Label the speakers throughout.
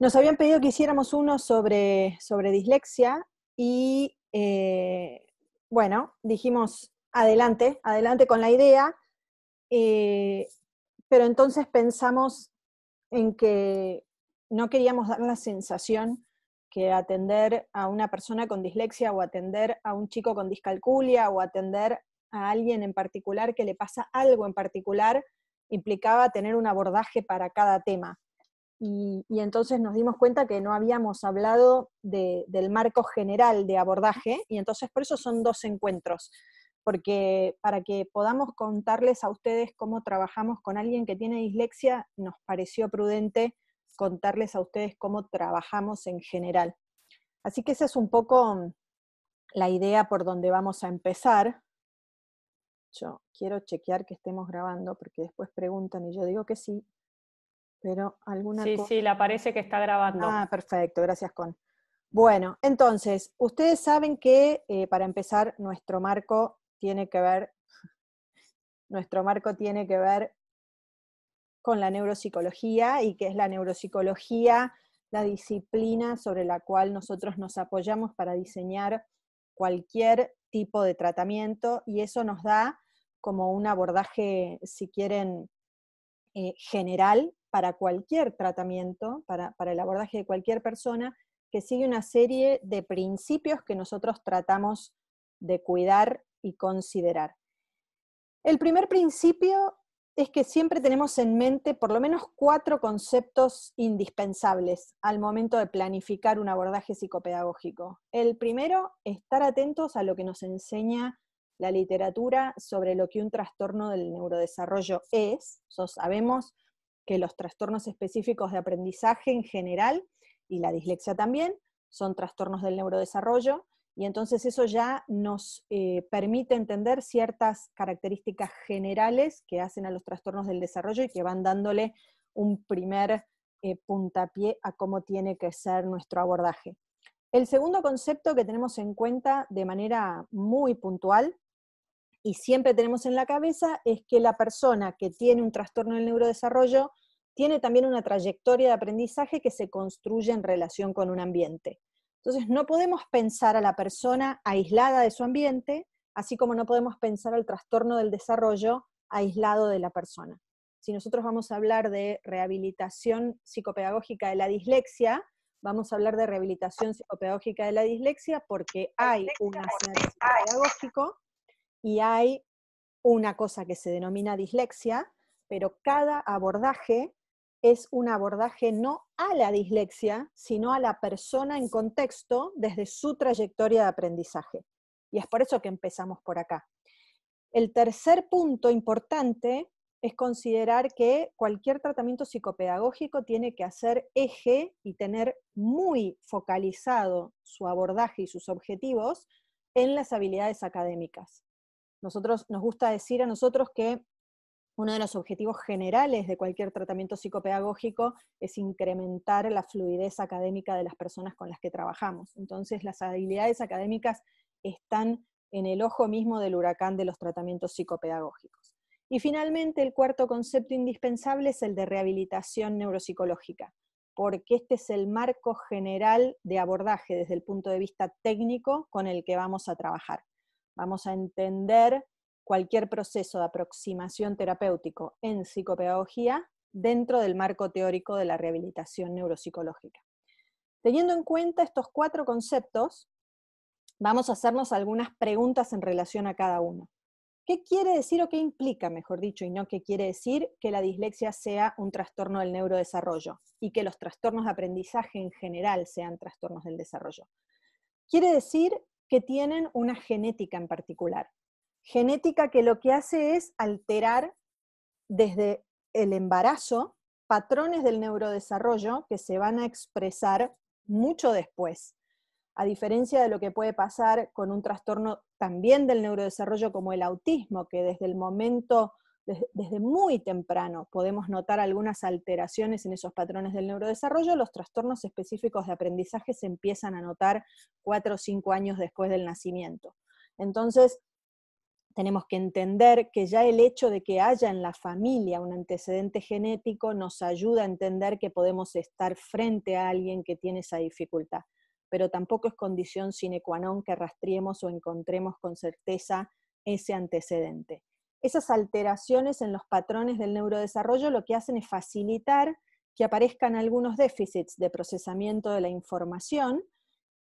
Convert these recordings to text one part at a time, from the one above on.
Speaker 1: Nos habían pedido que hiciéramos uno sobre, sobre dislexia y eh, bueno, dijimos adelante, adelante con la idea, eh, pero entonces pensamos en que no queríamos dar la sensación que atender a una persona con dislexia o atender a un chico con discalculia o atender a alguien en particular que le pasa algo en particular implicaba tener un abordaje para cada tema. Y, entonces nos dimos cuenta que no habíamos hablado del marco general de abordaje, y entonces por eso son dos encuentros, porque para que podamos contarles a ustedes cómo trabajamos con alguien que tiene dislexia, nos pareció prudente contarles a ustedes cómo trabajamos en general. Así que esa es un poco la idea por donde vamos a empezar. Yo quiero chequear que estemos grabando porque después preguntan y yo digo que sí alguna Sí, sí, la parece que está grabando. Ah, perfecto, gracias, Con. Bueno, entonces, ustedes saben que eh, para empezar, nuestro marco tiene que ver, nuestro marco tiene que ver con la neuropsicología y que es la neuropsicología la disciplina sobre la cual nosotros nos apoyamos para diseñar cualquier tipo de tratamiento y eso nos da como un abordaje, si quieren, eh, general para cualquier tratamiento, para, el abordaje de cualquier persona, que sigue una serie de principios que nosotros tratamos de cuidar y considerar. El primer principio es que siempre tenemos en mente por lo menos cuatro conceptos indispensables al momento de planificar un abordaje psicopedagógico. El primero, estar atentos a lo que nos enseña la literatura sobre lo que un trastorno del neurodesarrollo es. So, sabemos que los trastornos específicos de aprendizaje en general y la dislexia también son trastornos del neurodesarrollo y entonces eso ya nos eh, permite entender ciertas características generales que hacen a los trastornos del desarrollo y que van dándole un primer eh, puntapié a cómo tiene que ser nuestro abordaje. El segundo concepto que tenemos en cuenta de manera muy puntual y siempre tenemos en la cabeza es que la persona que tiene un trastorno del neurodesarrollo tiene también una trayectoria de aprendizaje que se construye en relación con un ambiente. Entonces, no podemos pensar a la persona aislada de su ambiente, así como no podemos pensar al trastorno del desarrollo aislado de la persona. Si nosotros vamos a hablar de rehabilitación psicopedagógica de la dislexia, vamos a hablar de rehabilitación psicopedagógica de la dislexia porque hay un aspecto pedagógico y hay una cosa que se denomina dislexia, pero cada abordaje es un abordaje no a la dislexia, sino a la persona en contexto desde su trayectoria de aprendizaje. Y es por eso que empezamos por acá. El tercer punto importante es considerar que cualquier tratamiento psicopedagógico tiene que hacer eje y tener muy focalizado su abordaje y sus objetivos en las habilidades académicas. Nosotros nos gusta decir a nosotros que uno de los objetivos generales de cualquier tratamiento psicopedagógico es incrementar la fluidez académica de las personas con las que trabajamos. Entonces, las habilidades académicas están en el ojo mismo del huracán de los tratamientos psicopedagógicos. Y finalmente, el cuarto concepto indispensable es el de rehabilitación neuropsicológica, porque este es el marco general de abordaje desde el punto de vista técnico con el que vamos a trabajar. Vamos a entender cualquier proceso de aproximación terapéutico en psicopedagogía dentro del marco teórico de la rehabilitación neuropsicológica. Teniendo en cuenta estos cuatro conceptos, vamos a hacernos algunas preguntas en relación a cada uno. ¿Qué quiere decir o qué implica, mejor dicho, y no qué quiere decir que la dislexia sea un trastorno del neurodesarrollo y que los trastornos de aprendizaje en general sean trastornos del desarrollo? Quiere decir que tienen una genética en particular, Genética que lo que hace es alterar desde el embarazo patrones del neurodesarrollo que se van a expresar mucho después. A diferencia de lo que puede pasar con un trastorno también del neurodesarrollo como el autismo, que desde el momento, desde muy temprano, podemos notar algunas alteraciones en esos patrones del neurodesarrollo, los trastornos específicos de aprendizaje se empiezan a notar cuatro o cinco años después del nacimiento. Entonces, tenemos que entender que ya el hecho de que haya en la familia un antecedente genético nos ayuda a entender que podemos estar frente a alguien que tiene esa dificultad, pero tampoco es condición sine qua non que rastriemos o encontremos con certeza ese antecedente. Esas alteraciones en los patrones del neurodesarrollo lo que hacen es facilitar que aparezcan algunos déficits de procesamiento de la información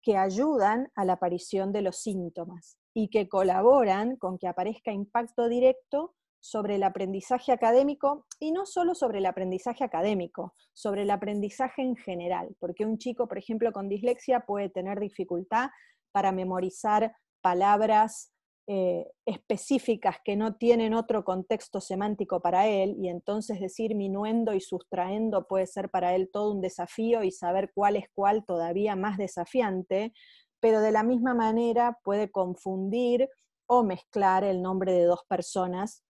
Speaker 1: que ayudan a la aparición de los síntomas y que colaboran con que aparezca impacto directo sobre el aprendizaje académico y no solo sobre el aprendizaje académico, sobre el aprendizaje en general, porque un chico, por ejemplo, con dislexia puede tener dificultad para memorizar palabras eh, específicas que no tienen otro contexto semántico para él y entonces decir minuendo y sustraendo puede ser para él todo un desafío y saber cuál es cuál todavía más desafiante, pero de la misma manera puede confundir o mezclar el nombre de dos personas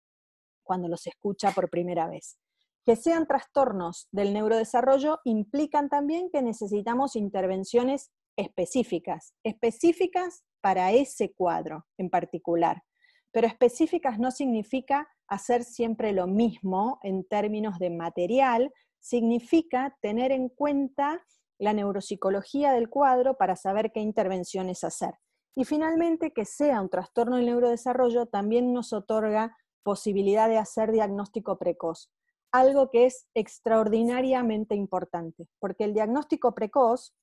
Speaker 1: cuando los escucha por primera vez. Que sean trastornos del neurodesarrollo implican también que necesitamos intervenciones específicas, específicas para ese cuadro en particular. Pero específicas no significa hacer siempre lo mismo en términos de material, significa tener en cuenta la neuropsicología del cuadro para saber qué intervenciones hacer. Y finalmente, que sea un trastorno del neurodesarrollo también nos otorga posibilidad de hacer diagnóstico precoz, algo que es extraordinariamente importante, porque el diagnóstico precoz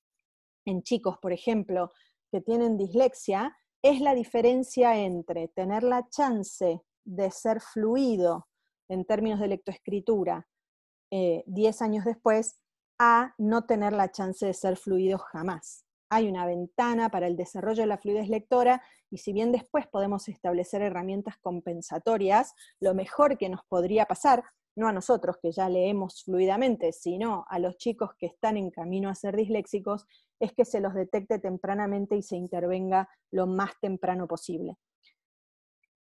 Speaker 1: en chicos, por ejemplo, que tienen dislexia, es la diferencia entre tener la chance de ser fluido en términos de lectoescritura 10 eh, años después a no tener la chance de ser fluidos jamás. Hay una ventana para el desarrollo de la fluidez lectora y si bien después podemos establecer herramientas compensatorias, lo mejor que nos podría pasar, no a nosotros que ya leemos fluidamente, sino a los chicos que están en camino a ser disléxicos, es que se los detecte tempranamente y se intervenga lo más temprano posible.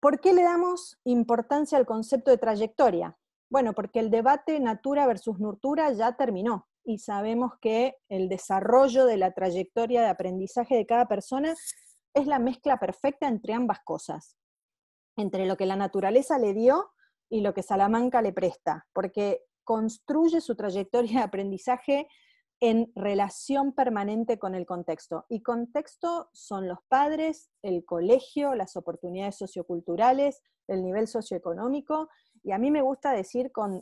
Speaker 1: ¿Por qué le damos importancia al concepto de trayectoria? Bueno, porque el debate natura versus nurtura ya terminó y sabemos que el desarrollo de la trayectoria de aprendizaje de cada persona es la mezcla perfecta entre ambas cosas, entre lo que la naturaleza le dio y lo que Salamanca le presta, porque construye su trayectoria de aprendizaje en relación permanente con el contexto. Y contexto son los padres, el colegio, las oportunidades socioculturales, el nivel socioeconómico. Y a mí me gusta decir con,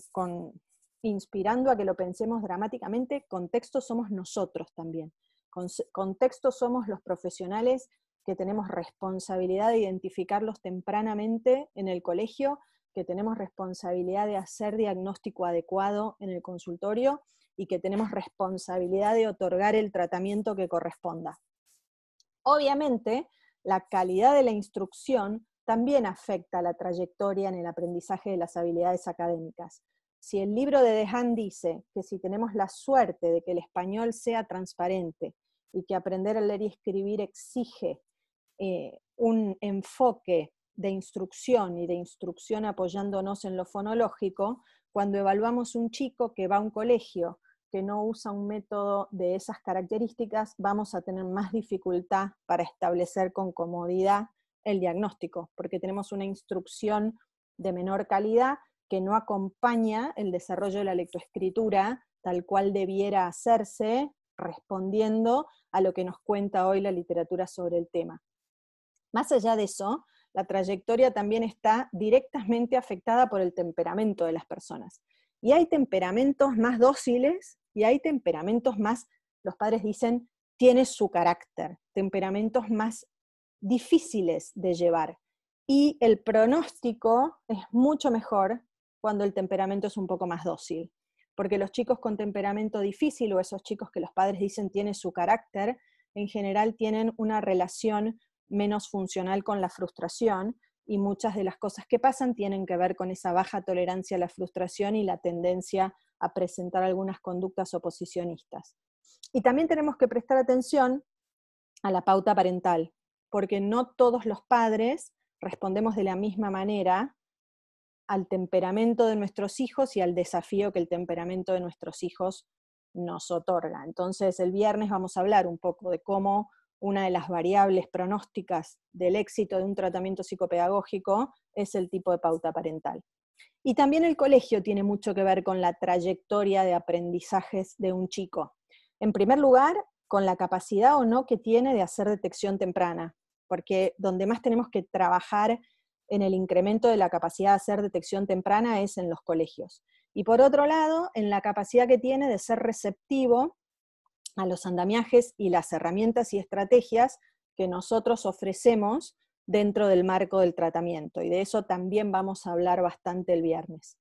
Speaker 1: inspirando a que lo pensemos dramáticamente, contexto somos nosotros también. contexto somos los profesionales que tenemos responsabilidad de identificarlos tempranamente en el colegio, que tenemos responsabilidad de hacer diagnóstico adecuado en el consultorio y que tenemos responsabilidad de otorgar el tratamiento que corresponda. Obviamente, la calidad de la instrucción también afecta la trayectoria en el aprendizaje de las habilidades académicas. Si el libro de Dejan dice que si tenemos la suerte de que el español sea transparente y que aprender a leer y escribir exige eh, un enfoque de instrucción y de instrucción apoyándonos en lo fonológico, cuando evaluamos un chico que va a un colegio que no usa un método de esas características, vamos a tener más dificultad para establecer con comodidad el diagnóstico, porque tenemos una instrucción de menor calidad que no acompaña el desarrollo de la lectoescritura tal cual debiera hacerse, respondiendo a lo que nos cuenta hoy la literatura sobre el tema. Más allá de eso, la trayectoria también está directamente afectada por el temperamento de las personas. Y hay temperamentos más dóciles y hay temperamentos más, los padres dicen, tiene su carácter, temperamentos más difíciles de llevar. Y el pronóstico es mucho mejor cuando el temperamento es un poco más dócil. Porque los chicos con temperamento difícil o esos chicos que los padres dicen tienen su carácter, en general tienen una relación menos funcional con la frustración y muchas de las cosas que pasan tienen que ver con esa baja tolerancia a la frustración y la tendencia a presentar algunas conductas oposicionistas. Y también tenemos que prestar atención a la pauta parental, porque no todos los padres respondemos de la misma manera al temperamento de nuestros hijos y al desafío que el temperamento de nuestros hijos nos otorga. Entonces, el viernes vamos a hablar un poco de cómo una de las variables pronósticas del éxito de un tratamiento psicopedagógico es el tipo de pauta parental. Y también el colegio tiene mucho que ver con la trayectoria de aprendizajes de un chico. En primer lugar, con la capacidad o no que tiene de hacer detección temprana, porque donde más tenemos que trabajar en el incremento de la capacidad de hacer detección temprana es en los colegios. Y por otro lado, en la capacidad que tiene de ser receptivo a los andamiajes y las herramientas y estrategias que nosotros ofrecemos dentro del marco del tratamiento. Y de eso también vamos a hablar bastante el viernes.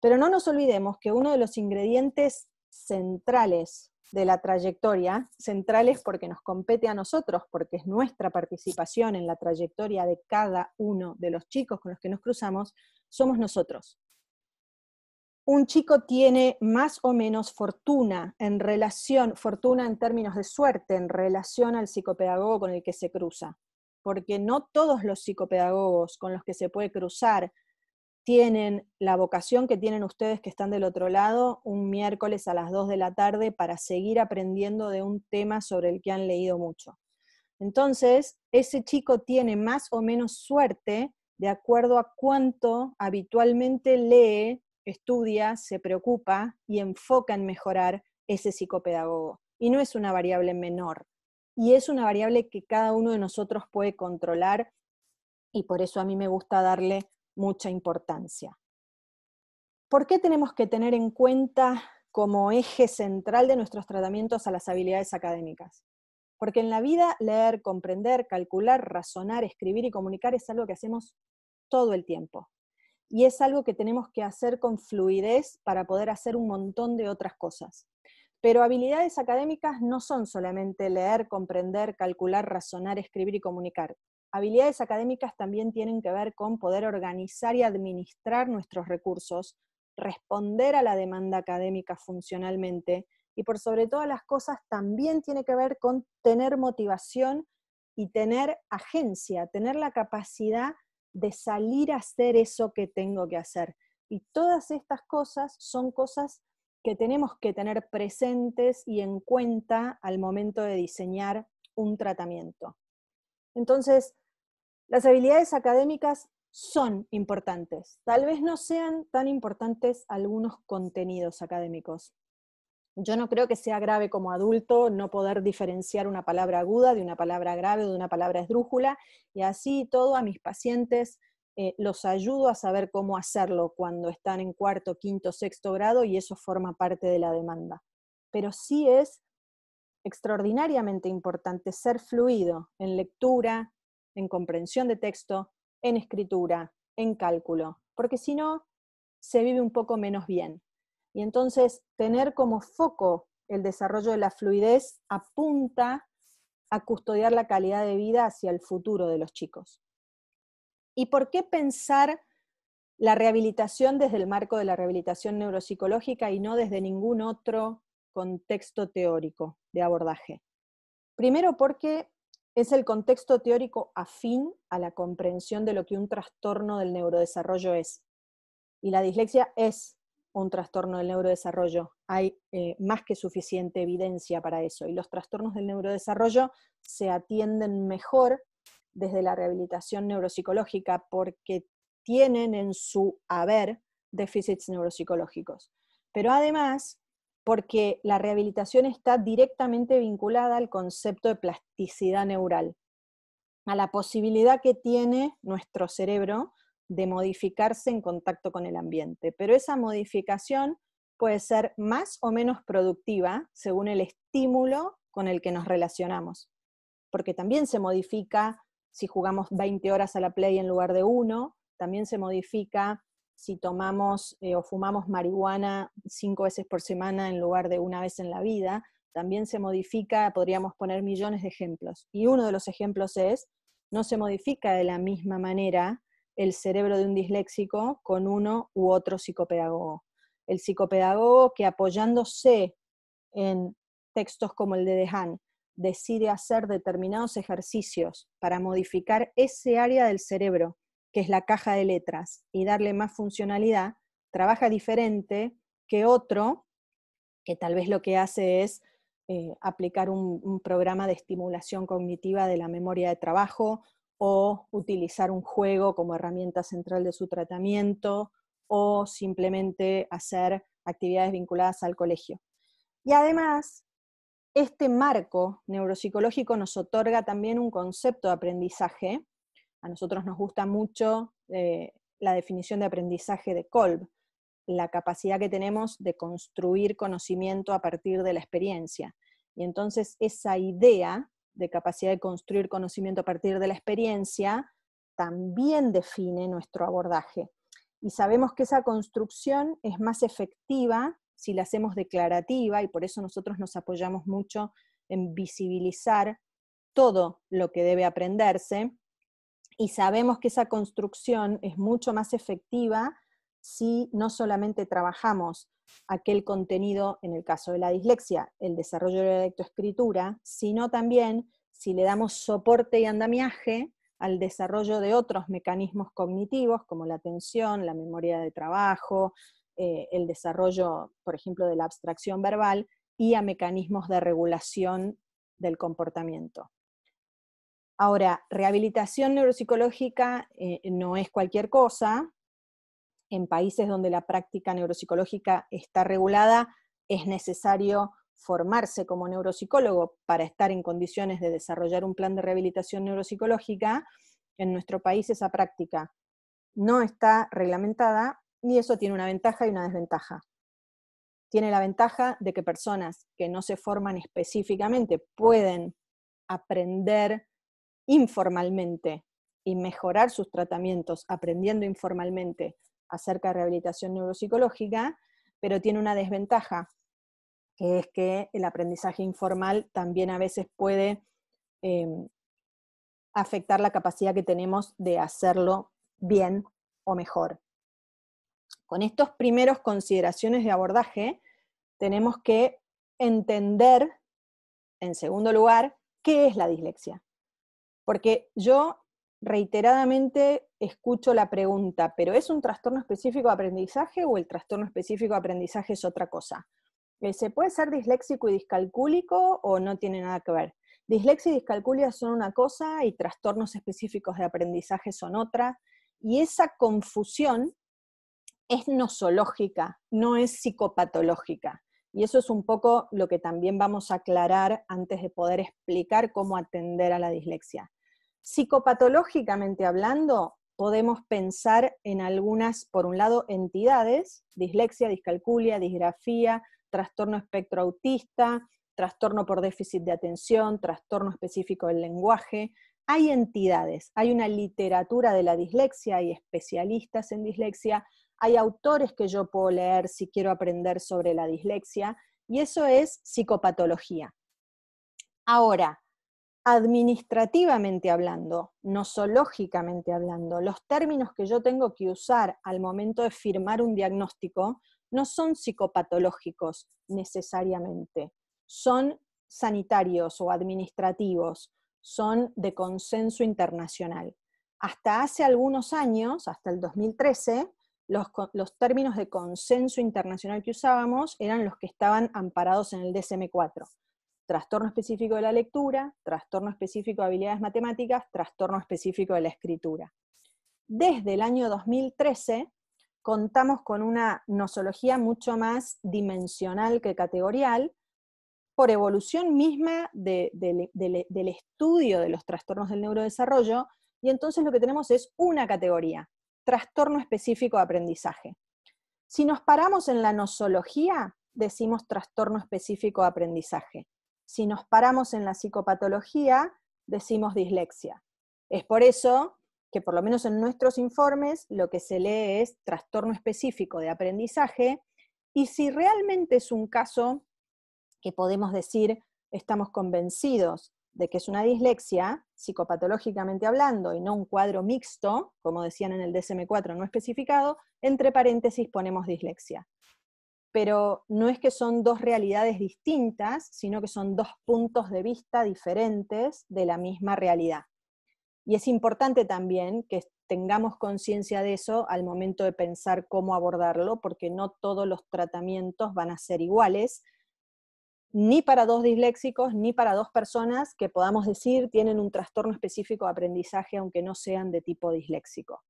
Speaker 1: Pero no nos olvidemos que uno de los ingredientes centrales de la trayectoria, centrales porque nos compete a nosotros, porque es nuestra participación en la trayectoria de cada uno de los chicos con los que nos cruzamos, somos nosotros. Un chico tiene más o menos fortuna en relación, fortuna en términos de suerte, en relación al psicopedagogo con el que se cruza, porque no todos los psicopedagogos con los que se puede cruzar tienen la vocación que tienen ustedes que están del otro lado un miércoles a las 2 de la tarde para seguir aprendiendo de un tema sobre el que han leído mucho. Entonces, ese chico tiene más o menos suerte de acuerdo a cuánto habitualmente lee, estudia, se preocupa y enfoca en mejorar ese psicopedagogo. Y no es una variable menor. Y es una variable que cada uno de nosotros puede controlar y por eso a mí me gusta darle mucha importancia. ¿Por qué tenemos que tener en cuenta como eje central de nuestros tratamientos a las habilidades académicas? Porque en la vida leer, comprender, calcular, razonar, escribir y comunicar es algo que hacemos todo el tiempo. Y es algo que tenemos que hacer con fluidez para poder hacer un montón de otras cosas. Pero habilidades académicas no son solamente leer, comprender, calcular, razonar, escribir y comunicar. Habilidades académicas también tienen que ver con poder organizar y administrar nuestros recursos, responder a la demanda académica funcionalmente y por sobre todas las cosas también tiene que ver con tener motivación y tener agencia, tener la capacidad de salir a hacer eso que tengo que hacer. Y todas estas cosas son cosas que tenemos que tener presentes y en cuenta al momento de diseñar un tratamiento. Entonces, las habilidades académicas son importantes. Tal vez no sean tan importantes algunos contenidos académicos. Yo no creo que sea grave como adulto no poder diferenciar una palabra aguda de una palabra grave, o de una palabra esdrújula, y así todo a mis pacientes eh, los ayudo a saber cómo hacerlo cuando están en cuarto, quinto, sexto grado y eso forma parte de la demanda. Pero sí es extraordinariamente importante ser fluido en lectura, en comprensión de texto, en escritura, en cálculo, porque si no, se vive un poco menos bien. Y entonces, tener como foco el desarrollo de la fluidez apunta a custodiar la calidad de vida hacia el futuro de los chicos. ¿Y por qué pensar la rehabilitación desde el marco de la rehabilitación neuropsicológica y no desde ningún otro contexto teórico de abordaje? Primero porque es el contexto teórico afín a la comprensión de lo que un trastorno del neurodesarrollo es. Y la dislexia es un trastorno del neurodesarrollo. Hay eh, más que suficiente evidencia para eso. Y los trastornos del neurodesarrollo se atienden mejor desde la rehabilitación neuropsicológica porque tienen en su haber déficits neuropsicológicos. Pero además, porque la rehabilitación está directamente vinculada al concepto de plasticidad neural, a la posibilidad que tiene nuestro cerebro de modificarse en contacto con el ambiente. Pero esa modificación puede ser más o menos productiva según el estímulo con el que nos relacionamos, porque también se modifica si jugamos 20 horas a la play en lugar de uno, también se modifica si tomamos eh, o fumamos marihuana cinco veces por semana en lugar de una vez en la vida, también se modifica, podríamos poner millones de ejemplos. Y uno de los ejemplos es, no se modifica de la misma manera el cerebro de un disléxico con uno u otro psicopedagogo. El psicopedagogo que apoyándose en textos como el de Dehan, decide hacer determinados ejercicios para modificar ese área del cerebro que es la caja de letras, y darle más funcionalidad, trabaja diferente que otro que tal vez lo que hace es eh, aplicar un, un, programa de estimulación cognitiva de la memoria de trabajo o utilizar un juego como herramienta central de su tratamiento o simplemente hacer actividades vinculadas al colegio. Y además, este marco neuropsicológico nos otorga también un concepto de aprendizaje a nosotros nos gusta mucho eh, la definición de aprendizaje de Kolb, la capacidad que tenemos de construir conocimiento a partir de la experiencia. Y entonces esa idea de capacidad de construir conocimiento a partir de la experiencia también define nuestro abordaje. Y sabemos que esa construcción es más efectiva si la hacemos declarativa y por eso nosotros nos apoyamos mucho en visibilizar todo lo que debe aprenderse y sabemos que esa construcción es mucho más efectiva si no solamente trabajamos aquel contenido, en el caso de la dislexia, el desarrollo de la lectoescritura, sino también si le damos soporte y andamiaje al desarrollo de otros mecanismos cognitivos, como la atención, la memoria de trabajo, eh, el desarrollo, por ejemplo, de la abstracción verbal, y a mecanismos de regulación del comportamiento. Ahora, rehabilitación neuropsicológica eh, no es cualquier cosa. En países donde la práctica neuropsicológica está regulada, es necesario formarse como neuropsicólogo para estar en condiciones de desarrollar un plan de rehabilitación neuropsicológica. En nuestro país esa práctica no está reglamentada y eso tiene una ventaja y una desventaja. Tiene la ventaja de que personas que no se forman específicamente pueden aprender informalmente y mejorar sus tratamientos aprendiendo informalmente acerca de rehabilitación neuropsicológica, pero tiene una desventaja, que es que el aprendizaje informal también a veces puede eh, afectar la capacidad que tenemos de hacerlo bien o mejor. Con estos primeros consideraciones de abordaje, tenemos que entender, en segundo lugar, qué es la dislexia. Porque yo reiteradamente escucho la pregunta, ¿pero es un trastorno específico de aprendizaje o el trastorno específico de aprendizaje es otra cosa? Eh, ¿Se puede ser disléxico y discalcúlico o no tiene nada que ver? Dislexia y discalculia son una cosa y trastornos específicos de aprendizaje son otra. Y esa confusión es nosológica, no es psicopatológica. Y eso es un poco lo que también vamos a aclarar antes de poder explicar cómo atender a la dislexia. Psicopatológicamente hablando, podemos pensar en algunas, por un lado, entidades, dislexia, discalculia, disgrafía, trastorno espectro autista, trastorno por déficit de atención, trastorno específico del lenguaje. Hay entidades, hay una literatura de la dislexia, hay especialistas en dislexia, hay autores que yo puedo leer si quiero aprender sobre la dislexia, y eso es psicopatología. Ahora, administrativamente hablando, nosológicamente hablando, los términos que yo tengo que usar al momento de firmar un diagnóstico no son psicopatológicos necesariamente, son sanitarios o administrativos, son de consenso internacional. Hasta hace algunos años, hasta el 2013, los, términos de consenso internacional que usábamos eran los que estaban amparados en el DSM-4. Trastorno específico de la lectura, trastorno específico de habilidades matemáticas, trastorno específico de la escritura. Desde el año 2013 contamos con una nosología mucho más dimensional que categorial, por evolución misma del estudio de los trastornos del neurodesarrollo, y entonces lo que tenemos es una categoría, trastorno específico de aprendizaje. Si nos paramos en la nosología, decimos trastorno específico de aprendizaje. Si nos paramos en la psicopatología, decimos dislexia. Es por eso que por lo menos en nuestros informes lo que se lee es trastorno específico de aprendizaje y si realmente es un caso que podemos decir estamos convencidos de que es una dislexia psicopatológicamente hablando y no un cuadro mixto, como decían en el DSM4 no especificado, entre paréntesis ponemos dislexia. Pero no es que son dos realidades distintas, sino que son dos puntos de vista diferentes de la misma realidad. Y es importante también que tengamos conciencia de eso al momento de pensar cómo abordarlo, porque no todos los tratamientos van a ser iguales ni para dos disléxicos, ni para dos personas que podamos decir tienen un trastorno específico de aprendizaje, aunque no sean de tipo disléxico.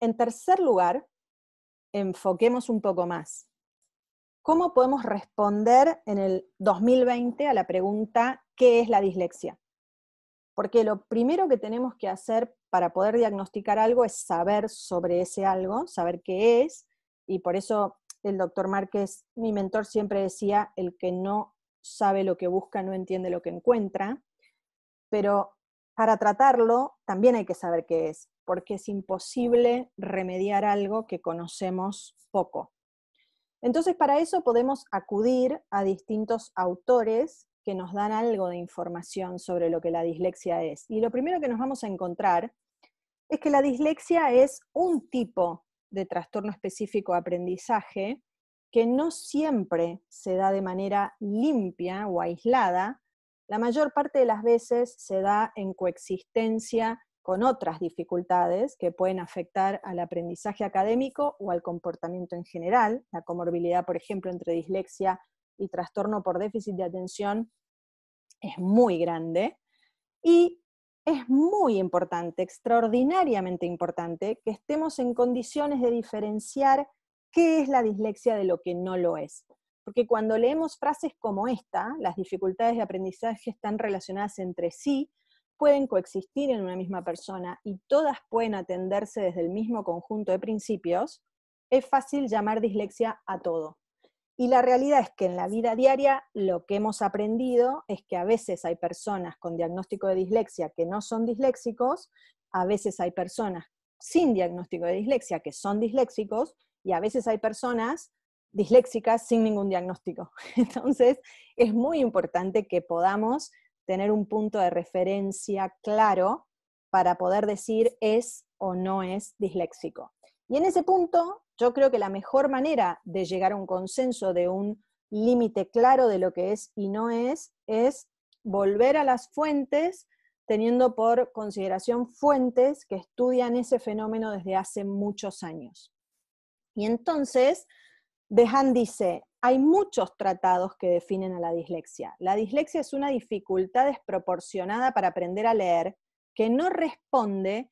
Speaker 1: En tercer lugar, enfoquemos un poco más. ¿Cómo podemos responder en el 2020 a la pregunta ¿qué es la dislexia? Porque lo primero que tenemos que hacer para poder diagnosticar algo es saber sobre ese algo, saber qué es, y por eso el doctor Márquez, mi mentor, siempre decía, el que no sabe lo que busca no entiende lo que encuentra, pero para tratarlo también hay que saber qué es, porque es imposible remediar algo que conocemos poco. Entonces, para eso podemos acudir a distintos autores que nos dan algo de información sobre lo que la dislexia es. Y lo primero que nos vamos a encontrar es que la dislexia es un tipo de trastorno específico aprendizaje, que no siempre se da de manera limpia o aislada, la mayor parte de las veces se da en coexistencia con otras dificultades que pueden afectar al aprendizaje académico o al comportamiento en general, la comorbilidad, por ejemplo, entre dislexia y trastorno por déficit de atención es muy grande, y es muy importante, extraordinariamente importante, que estemos en condiciones de diferenciar qué es la dislexia de lo que no lo es. Porque cuando leemos frases como esta, las dificultades de aprendizaje están relacionadas entre sí, pueden coexistir en una misma persona y todas pueden atenderse desde el mismo conjunto de principios, es fácil llamar dislexia a todo. Y la realidad es que en la vida diaria lo que hemos aprendido es que a veces hay personas con diagnóstico de dislexia que no son disléxicos, a veces hay personas sin diagnóstico de dislexia que son disléxicos y a veces hay personas disléxicas sin ningún diagnóstico. Entonces, es muy importante que podamos tener un punto de referencia claro para poder decir es o no es disléxico. Y en ese punto, yo creo que la mejor manera de llegar a un consenso de un límite claro de lo que es y no es, es volver a las fuentes, teniendo por consideración fuentes que estudian ese fenómeno desde hace muchos años. Y entonces, Dejan dice, hay muchos tratados que definen a la dislexia. La dislexia es una dificultad desproporcionada para aprender a leer que no responde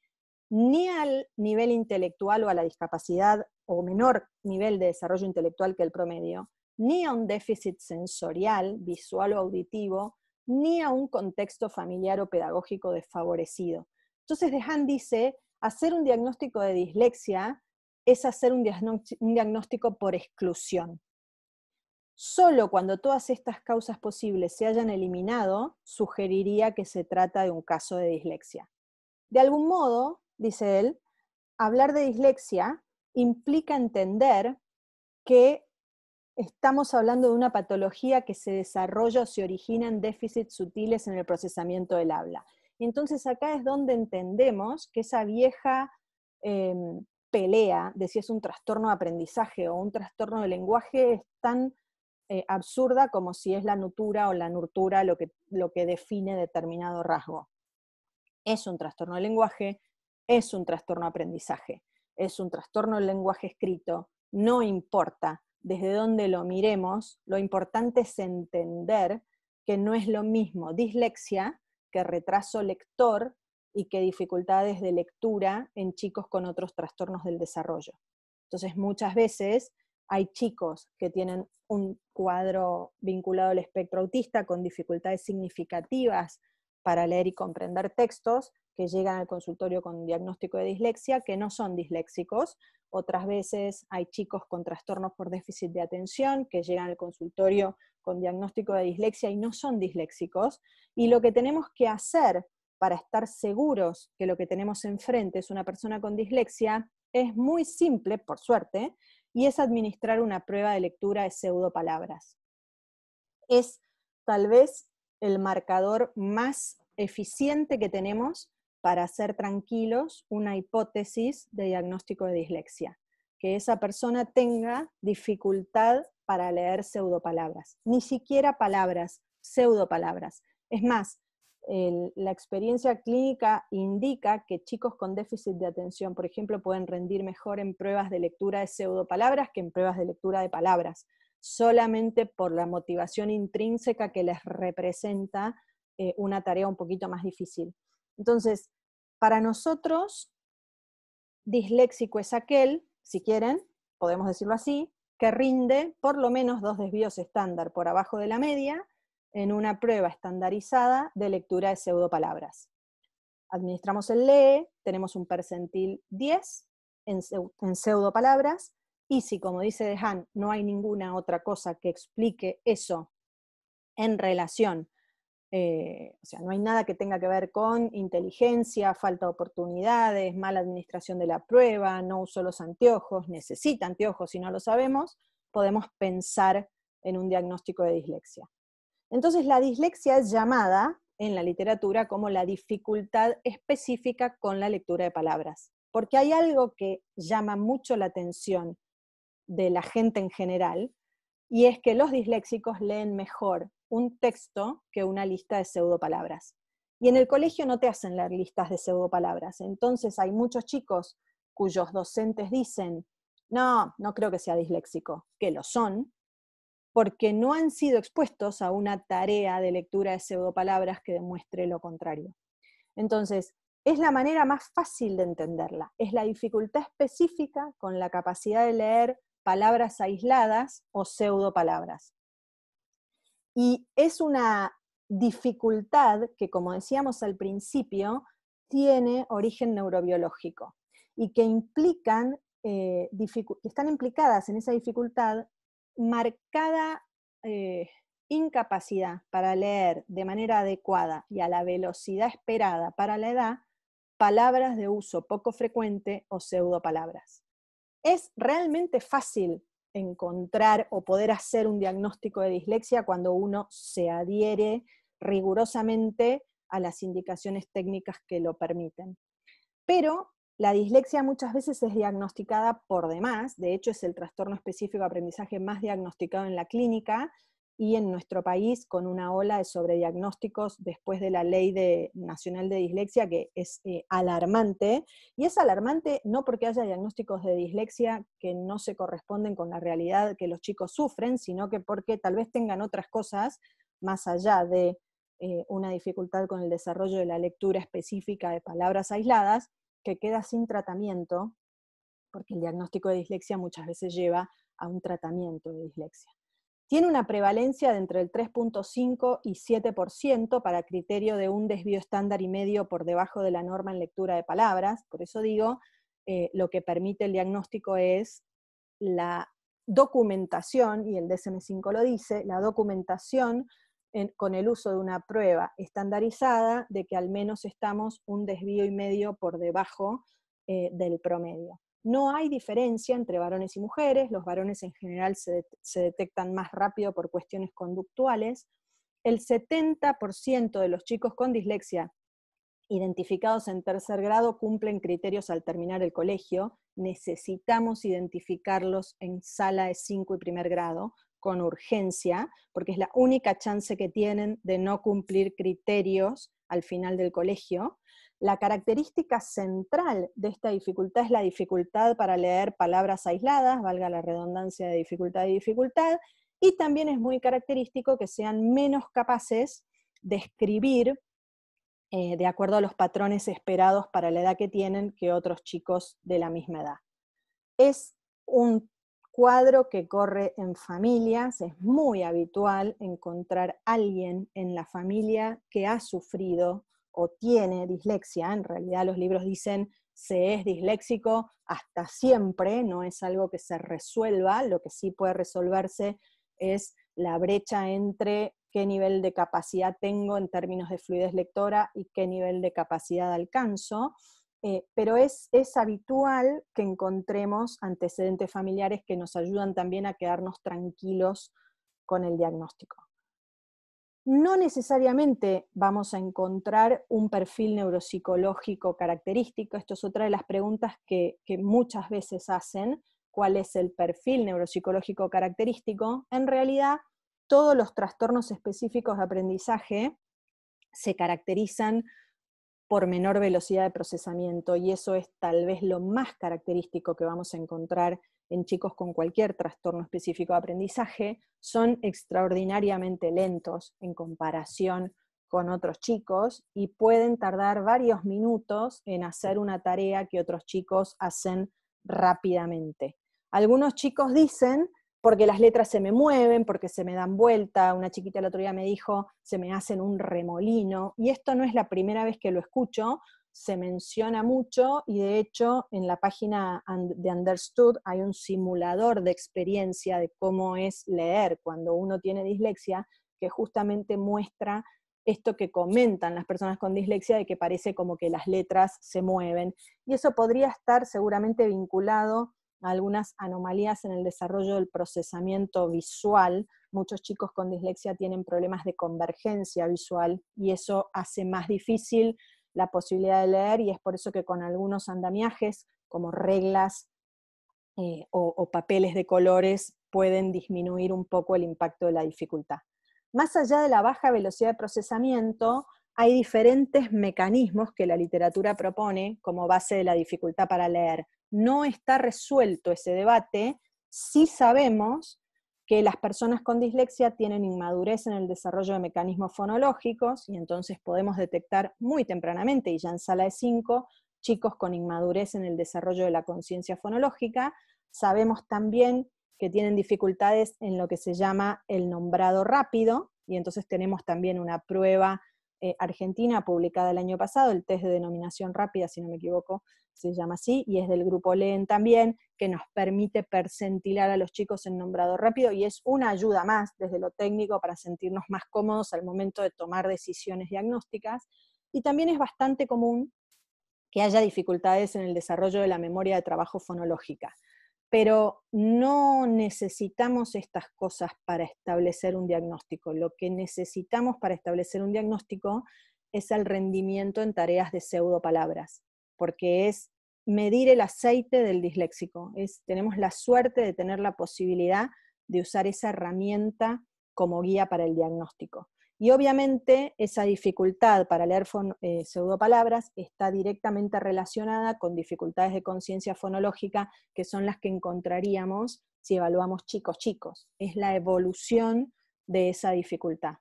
Speaker 1: ni al nivel intelectual o a la discapacidad o menor nivel de desarrollo intelectual que el promedio, ni a un déficit sensorial, visual o auditivo, ni a un contexto familiar o pedagógico desfavorecido. Entonces, Dejan dice, hacer un diagnóstico de dislexia es hacer un, diagnóstico por exclusión. Solo cuando todas estas causas posibles se hayan eliminado, sugeriría que se trata de un caso de dislexia. De algún modo, dice él, hablar de dislexia implica entender que estamos hablando de una patología que se desarrolla o se origina en déficits sutiles en el procesamiento del habla. entonces acá es donde entendemos que esa vieja em, pelea de si es un trastorno de aprendizaje o un trastorno de lenguaje es tan eh, absurda como si es la nutura o la nurtura lo que, lo que define determinado rasgo. Es un trastorno de lenguaje, es un trastorno aprendizaje, es un trastorno del lenguaje escrito, no importa desde dónde lo miremos, lo importante es entender que no es lo mismo dislexia que retraso lector y que dificultades de lectura en chicos con otros trastornos del desarrollo. Entonces, muchas veces hay chicos que tienen un cuadro vinculado al espectro autista con dificultades significativas para leer y comprender textos, que llegan al consultorio con diagnóstico de dislexia que no son disléxicos. Otras veces hay chicos con trastornos por déficit de atención que llegan al consultorio con diagnóstico de dislexia y no son disléxicos. Y lo que tenemos que hacer para estar seguros que lo que tenemos enfrente es una persona con dislexia es muy simple, por suerte, y es administrar una prueba de lectura de pseudopalabras. Es tal vez el marcador más eficiente que tenemos para ser tranquilos una hipótesis de diagnóstico de dislexia, que esa persona tenga dificultad para leer pseudopalabras, ni siquiera palabras, pseudopalabras. Es más, la experiencia clínica indica que chicos con déficit de atención, por ejemplo, pueden rendir mejor en pruebas de lectura de pseudopalabras que en pruebas de lectura de palabras, solamente por la motivación intrínseca que les representa eh, una tarea un poquito más difícil. Entonces, para nosotros, disléxico es aquel, si quieren, podemos decirlo así, que rinde por lo menos dos desvíos estándar por abajo de la media en una prueba estandarizada de lectura de pseudopalabras. Administramos el LEE, tenemos un percentil 10 en, pseudopalabras, y si, como dice Dejan, no hay ninguna otra cosa que explique eso en relación eh, o sea, no hay nada que tenga que ver con inteligencia, falta de oportunidades, mala administración de la prueba, no uso los anteojos, necesita anteojos si no lo sabemos, podemos pensar en un diagnóstico de dislexia. Entonces, la dislexia es llamada en la literatura como la dificultad específica con la lectura de palabras, porque hay algo que llama mucho la atención de la gente en general, y es que los disléxicos leen mejor un texto que una lista de pseudopalabras. Y en el colegio no te hacen leer listas de pseudopalabras. Entonces hay muchos chicos cuyos docentes dicen, no, no creo que sea disléxico, que lo son, porque no han sido expuestos a una tarea de lectura de pseudopalabras que demuestre lo contrario. Entonces, es la manera más fácil de entenderla, es la dificultad específica con la capacidad de leer palabras aisladas o pseudopalabras. Y es una dificultad que, como decíamos al principio, tiene origen neurobiológico y que implican, eh, están implicadas en esa dificultad marcada eh, incapacidad para leer de manera adecuada y a la velocidad esperada para la edad palabras de uso poco frecuente o pseudopalabras. Es realmente fácil encontrar o poder hacer un diagnóstico de dislexia cuando uno se adhiere rigurosamente a las indicaciones técnicas que lo permiten. Pero la dislexia muchas veces es diagnosticada por demás, de hecho es el trastorno específico de aprendizaje más diagnosticado en la clínica, y en nuestro país con una ola de sobrediagnósticos después de la ley nacional de dislexia que es eh, alarmante. Y es alarmante no porque haya diagnósticos de dislexia que no se corresponden con la realidad que los chicos sufren, sino que porque tal vez tengan otras cosas más allá de eh, una dificultad con el desarrollo de la lectura específica de palabras aisladas, que queda sin tratamiento, porque el diagnóstico de dislexia muchas veces lleva a un tratamiento de dislexia tiene una prevalencia de entre el 3.5 y 7% para criterio de un desvío estándar y medio por debajo de la norma en lectura de palabras. Por eso digo, eh, lo que permite el diagnóstico es la documentación, y el DSM5 lo dice, la documentación con el uso de una prueba estandarizada de que al menos estamos un desvío y medio por debajo eh, del promedio. No hay diferencia entre varones y mujeres, los varones en general se, detectan más rápido por cuestiones conductuales. El 70% de los chicos con dislexia identificados en tercer grado cumplen criterios al terminar el colegio. Necesitamos identificarlos en sala de 5 y primer grado con urgencia, porque es la única chance que tienen de no cumplir criterios al final del colegio. La característica central de esta dificultad es la dificultad para leer palabras aisladas, valga la redundancia de dificultad y dificultad, y también es muy característico que sean menos capaces de escribir eh, de acuerdo a los patrones esperados para la edad que tienen que otros chicos de la misma edad. Es un cuadro que corre en familias, es muy habitual encontrar alguien en la familia que ha sufrido o tiene dislexia, en realidad los libros dicen se es disléxico hasta siempre, no es algo que se resuelva, lo que sí puede resolverse es la brecha entre qué nivel de capacidad tengo en términos de fluidez lectora y qué nivel de capacidad alcanzo, eh, pero es habitual que encontremos antecedentes familiares que nos ayudan también a quedarnos tranquilos con el diagnóstico no necesariamente vamos a encontrar un perfil neuropsicológico característico. Esto es otra de las preguntas que, que muchas veces hacen, cuál es el perfil neuropsicológico característico. En realidad, todos los trastornos específicos de aprendizaje se caracterizan por menor velocidad de procesamiento y eso es tal vez lo más característico que vamos a encontrar en chicos con cualquier trastorno específico de aprendizaje son extraordinariamente lentos en comparación con otros chicos y pueden tardar varios minutos en hacer una tarea que otros chicos hacen rápidamente. Algunos chicos dicen, porque las letras se me mueven, porque se me dan vuelta, una chiquita el otro día me dijo, se me hacen un remolino, y esto no es la primera vez que lo escucho, se menciona mucho y de hecho en la página de Understood hay un simulador de experiencia de cómo es leer cuando uno tiene dislexia que justamente muestra esto que comentan las personas con dislexia de que parece como que las letras se mueven. Y eso podría estar seguramente vinculado a algunas anomalías en el desarrollo del procesamiento visual. Muchos chicos con dislexia tienen problemas de convergencia visual y eso hace más difícil la posibilidad de leer y es por eso que con algunos andamiajes, como reglas eh, o, papeles de colores, pueden disminuir un poco el impacto de la dificultad. Más allá de la baja velocidad de procesamiento, hay diferentes mecanismos que la literatura propone como base de la dificultad para leer. No está resuelto ese debate, si sabemos que las personas con dislexia tienen inmadurez en el desarrollo de mecanismos fonológicos y entonces podemos detectar muy tempranamente, y ya en sala de 5, chicos con inmadurez en el desarrollo de la conciencia fonológica. Sabemos también que tienen dificultades en lo que se llama el nombrado rápido y entonces tenemos también una prueba eh, argentina publicada el año pasado, el test de denominación rápida, si no me equivoco, se llama así, y es del grupo LEN también, que nos permite percentilar a los chicos en nombrado rápido y es una ayuda más desde lo técnico para sentirnos más cómodos al momento de tomar decisiones diagnósticas. Y también es bastante común que haya dificultades en el desarrollo de la memoria de trabajo fonológica pero no necesitamos estas cosas para establecer un diagnóstico. Lo que necesitamos para establecer un diagnóstico es el rendimiento en tareas de pseudo palabras, porque es medir el aceite del disléxico. tenemos la suerte de tener la posibilidad de usar esa herramienta como guía para el diagnóstico. Y obviamente esa dificultad para leer eh, pseudopalabras está directamente relacionada con dificultades de conciencia fonológica, que son las que encontraríamos si evaluamos chicos chicos. Es la evolución de esa dificultad.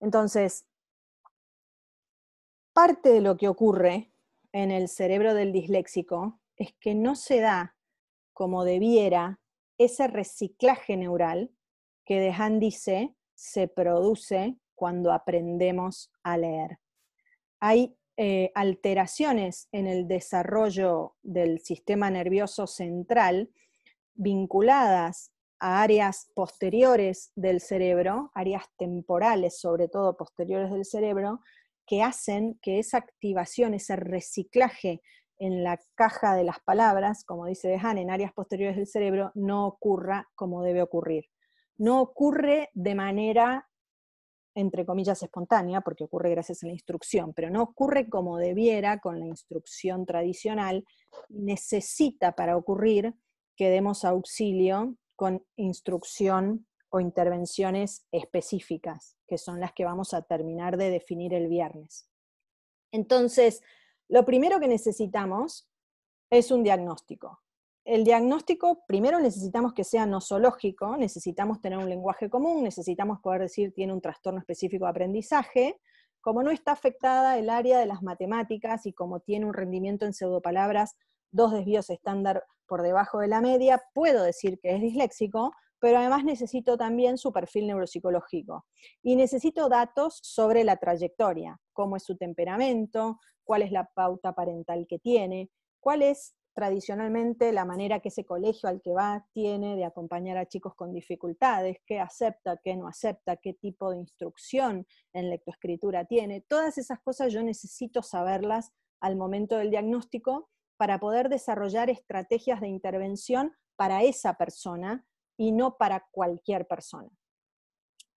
Speaker 1: Entonces, parte de lo que ocurre en el cerebro del disléxico es que no se da como debiera ese reciclaje neural que de dice se produce cuando aprendemos a leer. Hay eh, alteraciones en el desarrollo del sistema nervioso central vinculadas a áreas posteriores del cerebro, áreas temporales sobre todo posteriores del cerebro, que hacen que esa activación, ese reciclaje en la caja de las palabras, como dice Dejan, en áreas posteriores del cerebro, no ocurra como debe ocurrir. No ocurre de manera entre comillas, espontánea, porque ocurre gracias a la instrucción, pero no ocurre como debiera con la instrucción tradicional, necesita para ocurrir que demos auxilio con instrucción o intervenciones específicas, que son las que vamos a terminar de definir el viernes. Entonces, lo primero que necesitamos es un diagnóstico el diagnóstico, primero necesitamos que sea nosológico, necesitamos tener un lenguaje común, necesitamos poder decir tiene un trastorno específico de aprendizaje, como no está afectada el área de las matemáticas y como tiene un rendimiento en pseudopalabras, dos desvíos estándar por debajo de la media, puedo decir que es disléxico, pero además necesito también su perfil neuropsicológico. Y necesito datos sobre la trayectoria, cómo es su temperamento, cuál es la pauta parental que tiene, cuál es tradicionalmente la manera que ese colegio al que va tiene de acompañar a chicos con dificultades, qué acepta, qué no acepta, qué tipo de instrucción en lectoescritura tiene. Todas esas cosas yo necesito saberlas al momento del diagnóstico para poder desarrollar estrategias de intervención para esa persona y no para cualquier persona.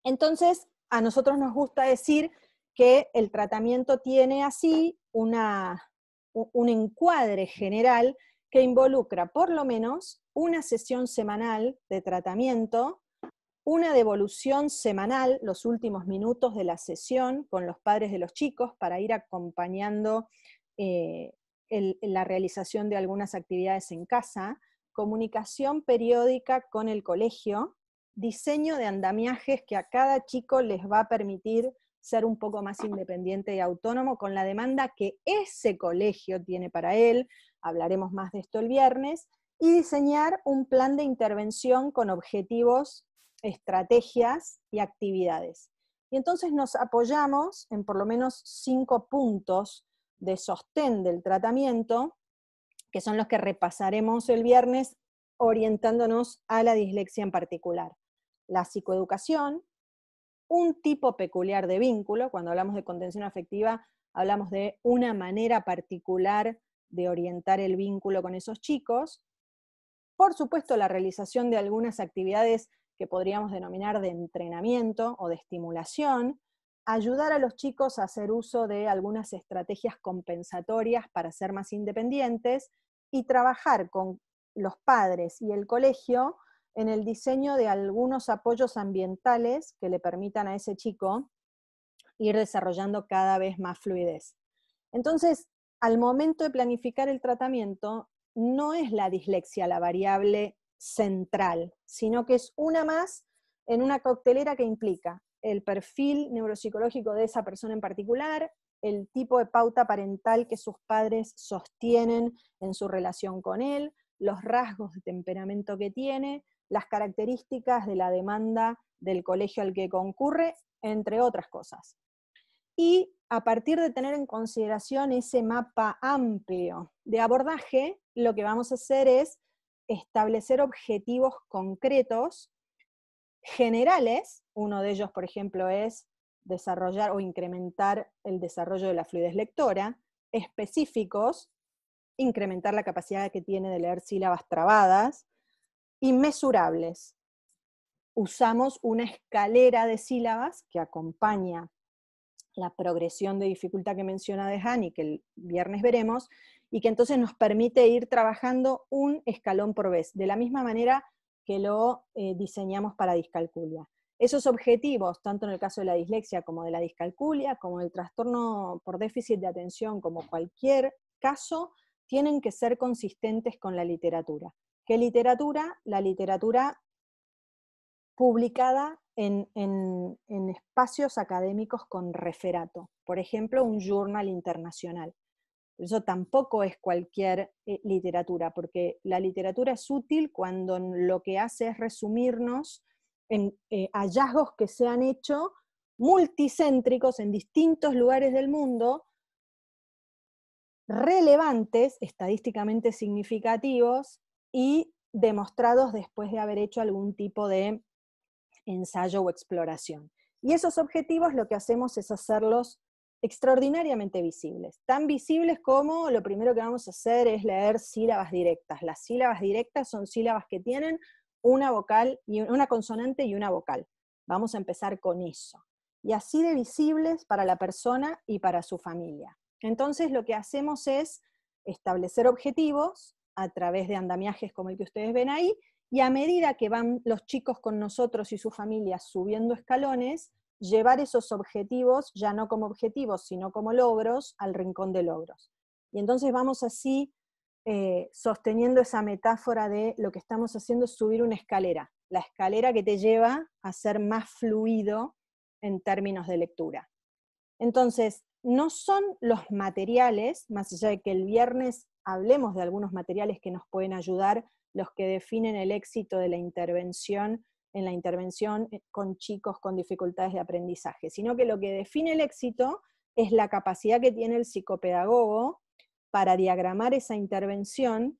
Speaker 1: Entonces, a nosotros nos gusta decir que el tratamiento tiene así un encuadre general que involucra por lo menos una sesión semanal de tratamiento, una devolución semanal, los últimos minutos de la sesión con los padres de los chicos para ir acompañando eh, la realización de algunas actividades en casa, comunicación periódica con el colegio, diseño de andamiajes que a cada chico les va a permitir ser un poco más independiente y autónomo con la demanda que ese colegio tiene para él, hablaremos más de esto el viernes, y diseñar un plan de intervención con objetivos, estrategias y actividades. Y entonces nos apoyamos en por lo menos cinco puntos de sostén del tratamiento, que son los que repasaremos el viernes orientándonos a la dislexia en particular. La psicoeducación, un tipo peculiar de vínculo, cuando hablamos de contención afectiva, hablamos de una manera particular de orientar el vínculo con esos chicos. Por supuesto, la realización de algunas actividades que podríamos denominar de entrenamiento o de estimulación, ayudar a los chicos a hacer uso de algunas estrategias compensatorias para ser más independientes y trabajar con los padres y el colegio en el diseño de algunos apoyos ambientales que le permitan a ese chico ir desarrollando cada vez más fluidez. Entonces, al momento de planificar el tratamiento, no es la dislexia la variable central, sino que es una más en una coctelera que implica el perfil neuropsicológico de esa persona en particular, el tipo de pauta parental que sus padres sostienen en su relación con él, los rasgos de temperamento que tiene, las características de la demanda del colegio al que concurre, entre otras cosas. Y a partir de tener en consideración ese mapa amplio de abordaje, lo que vamos a hacer es establecer objetivos concretos, generales, uno de ellos, por ejemplo, es desarrollar o incrementar el desarrollo de la fluidez lectora, específicos, incrementar la capacidad que tiene de leer sílabas trabadas, inmesurables. Usamos una escalera de sílabas que acompaña la progresión de dificultad que menciona Dejani, que el viernes veremos, y que entonces nos permite ir trabajando un escalón por vez, de la misma manera que lo eh, diseñamos para discalculia. Esos objetivos, tanto en el caso de la dislexia como de la discalculia, como el trastorno por déficit de atención, como cualquier caso, tienen que ser consistentes con la literatura. ¿Qué literatura? La literatura publicada en, espacios académicos con referato, por ejemplo, un journal internacional. Eso tampoco es cualquier eh, literatura, porque la literatura es útil cuando lo que hace es resumirnos en eh, hallazgos que se han hecho multicéntricos en distintos lugares del mundo, relevantes, estadísticamente significativos, y demostrados después de haber hecho algún tipo de ensayo o exploración. Y esos objetivos lo que hacemos es hacerlos extraordinariamente visibles, tan visibles como lo primero que vamos a hacer es leer sílabas directas. Las sílabas directas son sílabas que tienen una vocal y una consonante y una vocal. Vamos a empezar con eso. Y así de visibles para la persona y para su familia. Entonces lo que hacemos es establecer objetivos a través de andamiajes como el que ustedes ven ahí, y a medida que van los chicos con nosotros y su familia subiendo escalones, llevar esos objetivos, ya no como objetivos, sino como logros, al rincón de logros. Y entonces vamos así eh, sosteniendo esa metáfora de lo que estamos haciendo es subir una escalera, la escalera que te lleva a ser más fluido en términos de lectura. Entonces, no son los materiales, más allá de que el viernes hablemos de algunos materiales que nos pueden ayudar, los que definen el éxito de la intervención en la intervención eh, con chicos con dificultades de aprendizaje, sino que lo que define el éxito es la capacidad que tiene el psicopedagogo para diagramar esa intervención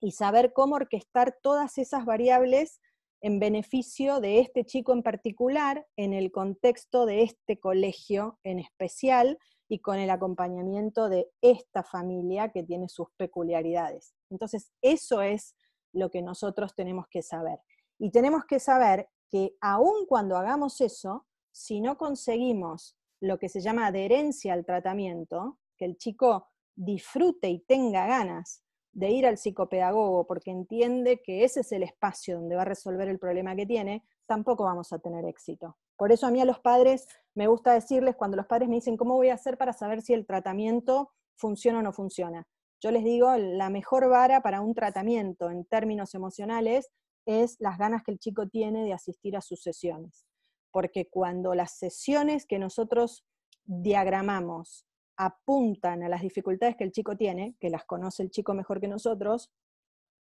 Speaker 1: y saber cómo orquestar todas esas variables en beneficio de este chico en particular, en el contexto de este colegio en especial, y con el acompañamiento de esta familia que tiene sus peculiaridades. Entonces, eso es lo que nosotros tenemos que saber. Y tenemos que saber que aun cuando hagamos eso, si no conseguimos lo que se llama adherencia al tratamiento, que el chico disfrute y tenga ganas de ir al psicopedagogo porque entiende que ese es el espacio donde va a resolver el problema que tiene, tampoco vamos a tener éxito. Por eso a mí a los padres me gusta decirles, cuando los padres me dicen, ¿cómo voy a hacer para saber si el tratamiento funciona o no funciona? Yo les digo, la mejor vara para un tratamiento en términos emocionales es las ganas que el chico tiene de asistir a sus sesiones. Porque cuando las sesiones que nosotros diagramamos apuntan a las dificultades que el chico tiene, que las conoce el chico mejor que nosotros,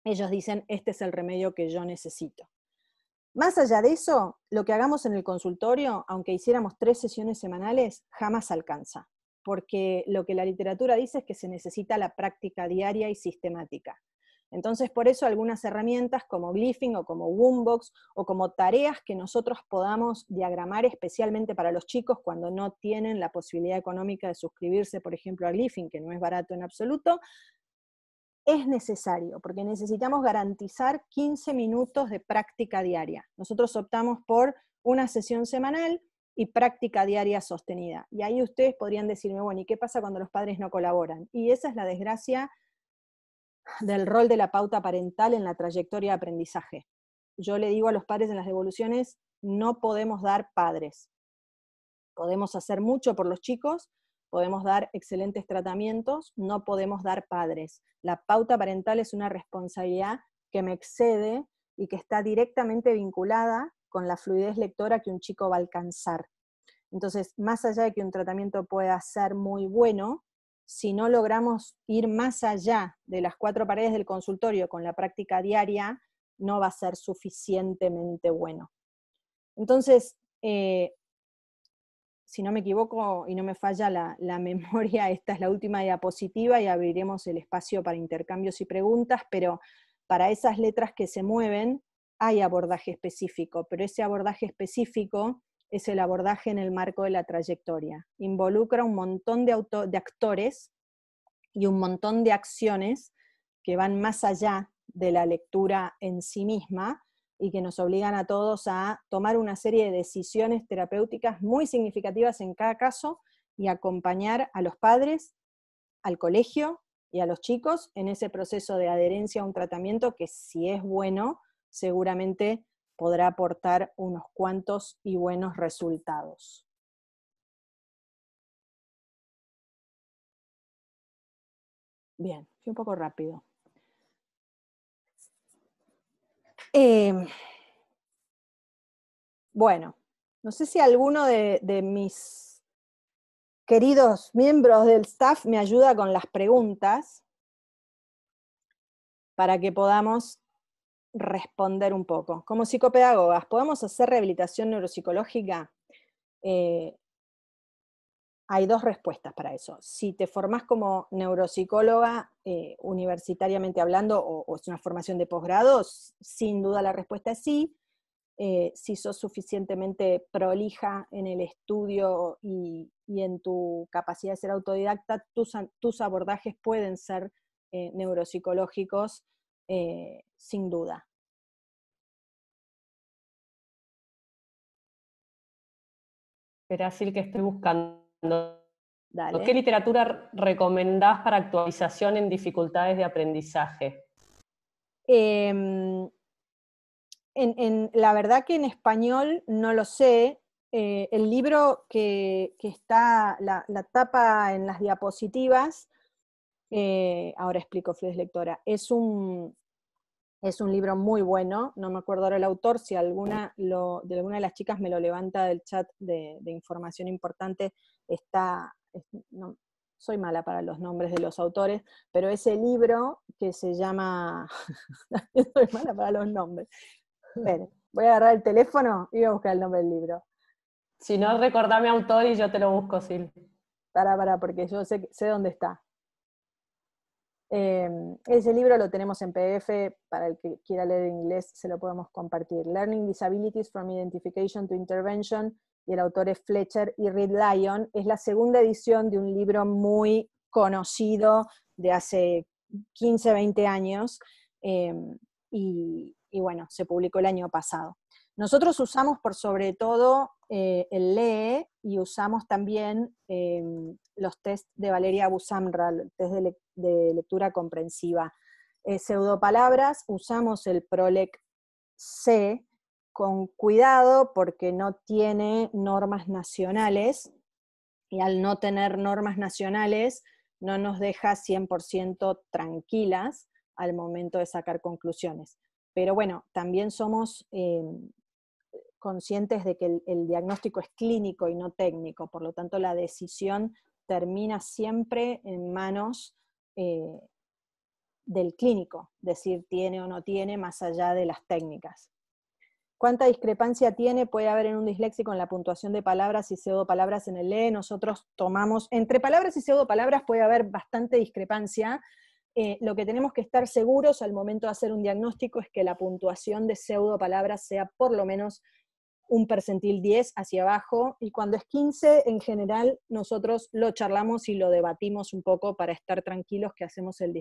Speaker 1: ellos dicen, este es el remedio que yo necesito. Más allá de eso, lo que hagamos en el consultorio, aunque hiciéramos tres sesiones semanales, jamás alcanza, porque lo que la literatura dice es que se necesita la práctica diaria y sistemática. Entonces, por eso algunas herramientas como Glyphing o como Woombox o como tareas que nosotros podamos diagramar especialmente para los chicos cuando no tienen la posibilidad económica de suscribirse, por ejemplo, a Glyphing, que no es barato en absoluto, es necesario, porque necesitamos garantizar 15 minutos de práctica diaria. Nosotros optamos por una sesión semanal y práctica diaria sostenida. Y ahí ustedes podrían decirme, bueno, ¿y qué pasa cuando los padres no colaboran? Y esa es la desgracia del rol de la pauta parental en la trayectoria de aprendizaje. Yo le digo a los padres en las devoluciones, no podemos dar padres. Podemos hacer mucho por los chicos, podemos dar excelentes tratamientos, no podemos dar padres. La pauta parental es una responsabilidad que me excede y que está directamente vinculada con la fluidez lectora que un chico va a alcanzar. Entonces, más allá de que un tratamiento pueda ser muy bueno, si no logramos ir más allá de las cuatro paredes del consultorio con la práctica diaria, no va a ser suficientemente bueno. Entonces, eh, si no me equivoco y no me falla la, memoria, esta es la última diapositiva y abriremos el espacio para intercambios y preguntas, pero para esas letras que se mueven hay abordaje específico, pero ese abordaje específico es el abordaje en el marco de la trayectoria. Involucra un montón de actores y un montón de acciones que van más allá de la lectura en sí misma, y que nos obligan a todos a tomar una serie de decisiones terapéuticas muy significativas en cada caso y acompañar a los padres, al colegio y a los chicos en ese proceso de adherencia a un tratamiento que si es bueno, seguramente podrá aportar unos cuantos y buenos resultados. Bien, fui un poco rápido. Em, bueno, no sé si alguno de, mis queridos miembros del staff me ayuda con las preguntas para que podamos responder un poco. Como psicopedagogas, ¿podemos hacer rehabilitación neuropsicológica? Eh, hay dos respuestas para eso. Si te formas como neuropsicóloga, eh, universitariamente hablando, o, es una formación de posgrado, sin duda la respuesta es sí. Eh, si sos suficientemente prolija en el estudio y, en tu capacidad de ser autodidacta, tus, abordajes pueden ser eh, neuropsicológicos, sin duda. Espera, que estoy buscando ¿Qué
Speaker 2: literatura recomendás para actualización en dificultades de aprendizaje?
Speaker 1: Em, la verdad que en español no lo sé. Eh, el libro que, está, la, tapa en las diapositivas, eh, ahora explico, fui Lectora, es un, es un libro muy bueno, no me acuerdo ahora el autor, si alguna, de alguna de las chicas me lo levanta del chat de, información importante, está, soy mala para los nombres de los autores, pero ese libro que se llama, soy mala para los nombres, voy a agarrar el teléfono y voy a buscar el nombre del libro. Si no, recordame autor y yo te lo busco, Sil. Para, para, porque yo sé, sé dónde está. Em, ese libro lo tenemos en PDF, para el que quiera leer en inglés se lo podemos compartir. Learning Disabilities from Identification to Intervention, y el autor es Fletcher y Reed Lyon. Es la segunda edición de un libro muy conocido de hace 15, 20 años, em, y, bueno, se publicó el año pasado. Nosotros usamos por sobre todo eh, el LEE y usamos también em, los test de Valeria Busamra, el test de, lectura comprensiva. Eh, pseudopalabras, usamos el PROLEC C con cuidado porque no tiene normas nacionales y al no tener normas nacionales no nos deja 100% tranquilas al momento de sacar conclusiones. Pero bueno, también somos em, conscientes de que el, diagnóstico es clínico y no técnico, por lo tanto la decisión termina siempre en manos eh, del clínico, decir tiene o no tiene más allá de las técnicas. ¿Cuánta discrepancia tiene? Puede haber en un disléxico en la puntuación de palabras y pseudopalabras en el E. Nosotros tomamos, entre palabras y pseudopalabras puede haber bastante discrepancia. Eh, lo que tenemos que estar seguros al momento de hacer un diagnóstico es que la puntuación de pseudopalabras sea por lo menos un percentil 10 hacia abajo y cuando es 15 en general nosotros lo charlamos y lo debatimos un poco para estar tranquilos que hacemos el,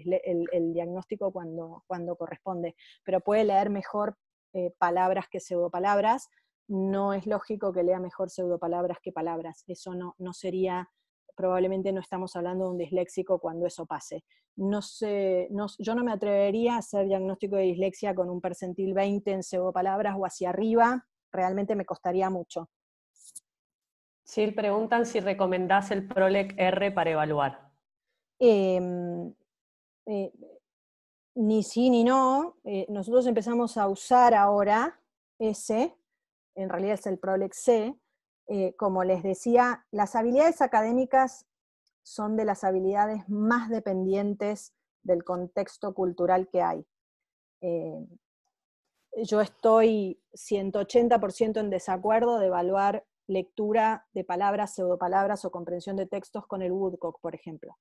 Speaker 1: diagnóstico cuando, cuando corresponde, pero puede leer mejor eh, palabras que pseudopalabras, no es lógico que lea mejor pseudopalabras que palabras, eso no, no sería probablemente no estamos hablando de un disléxico cuando eso pase. No sé, yo no me atrevería a hacer diagnóstico de dislexia con un percentil 20 en pseudopalabras o hacia arriba, realmente me costaría mucho.
Speaker 2: Sir preguntan si recomendás el Prolec R para evaluar.
Speaker 1: Em, eh, ni sí ni no. Eh, nosotros empezamos a usar ahora ese, en realidad es el Prolec C. Eh, como les decía, las habilidades académicas son de las habilidades más dependientes del contexto cultural que hay yo estoy 180% en desacuerdo de evaluar lectura de palabras, pseudopalabras o comprensión de textos con el Woodcock, por ejemplo,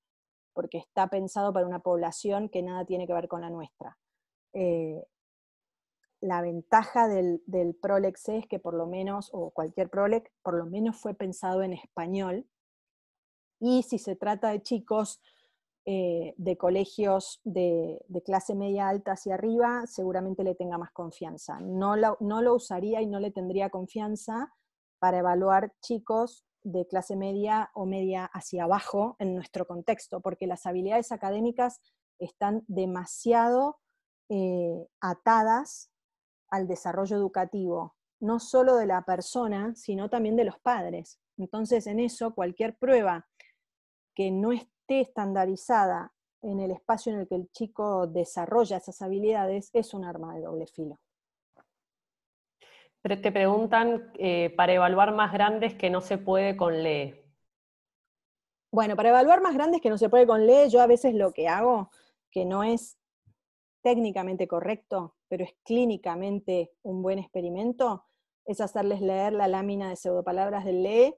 Speaker 1: porque está pensado para una población que nada tiene que ver con la nuestra. Eh, la ventaja del, del Prolex es que por lo menos, o cualquier Prolex, por lo menos fue pensado en español, y si se trata de chicos eh, de colegios de, clase media alta hacia arriba, seguramente le tenga más confianza. No lo, no lo usaría y no le tendría confianza para evaluar chicos de clase media o media hacia abajo en nuestro contexto, porque las habilidades académicas están demasiado eh, atadas al desarrollo educativo, no solo de la persona, sino también de los padres. Entonces, en eso, cualquier prueba que no esté esté estandarizada en el espacio en el que el chico desarrolla esas habilidades es un arma de doble filo.
Speaker 2: Pero te preguntan, eh, para evaluar más grandes que no se puede con lee?
Speaker 1: Bueno, para evaluar más grandes que no se puede con lee, yo a veces lo que hago, que no es técnicamente correcto, pero es clínicamente un buen experimento, es hacerles leer la lámina de pseudopalabras del lee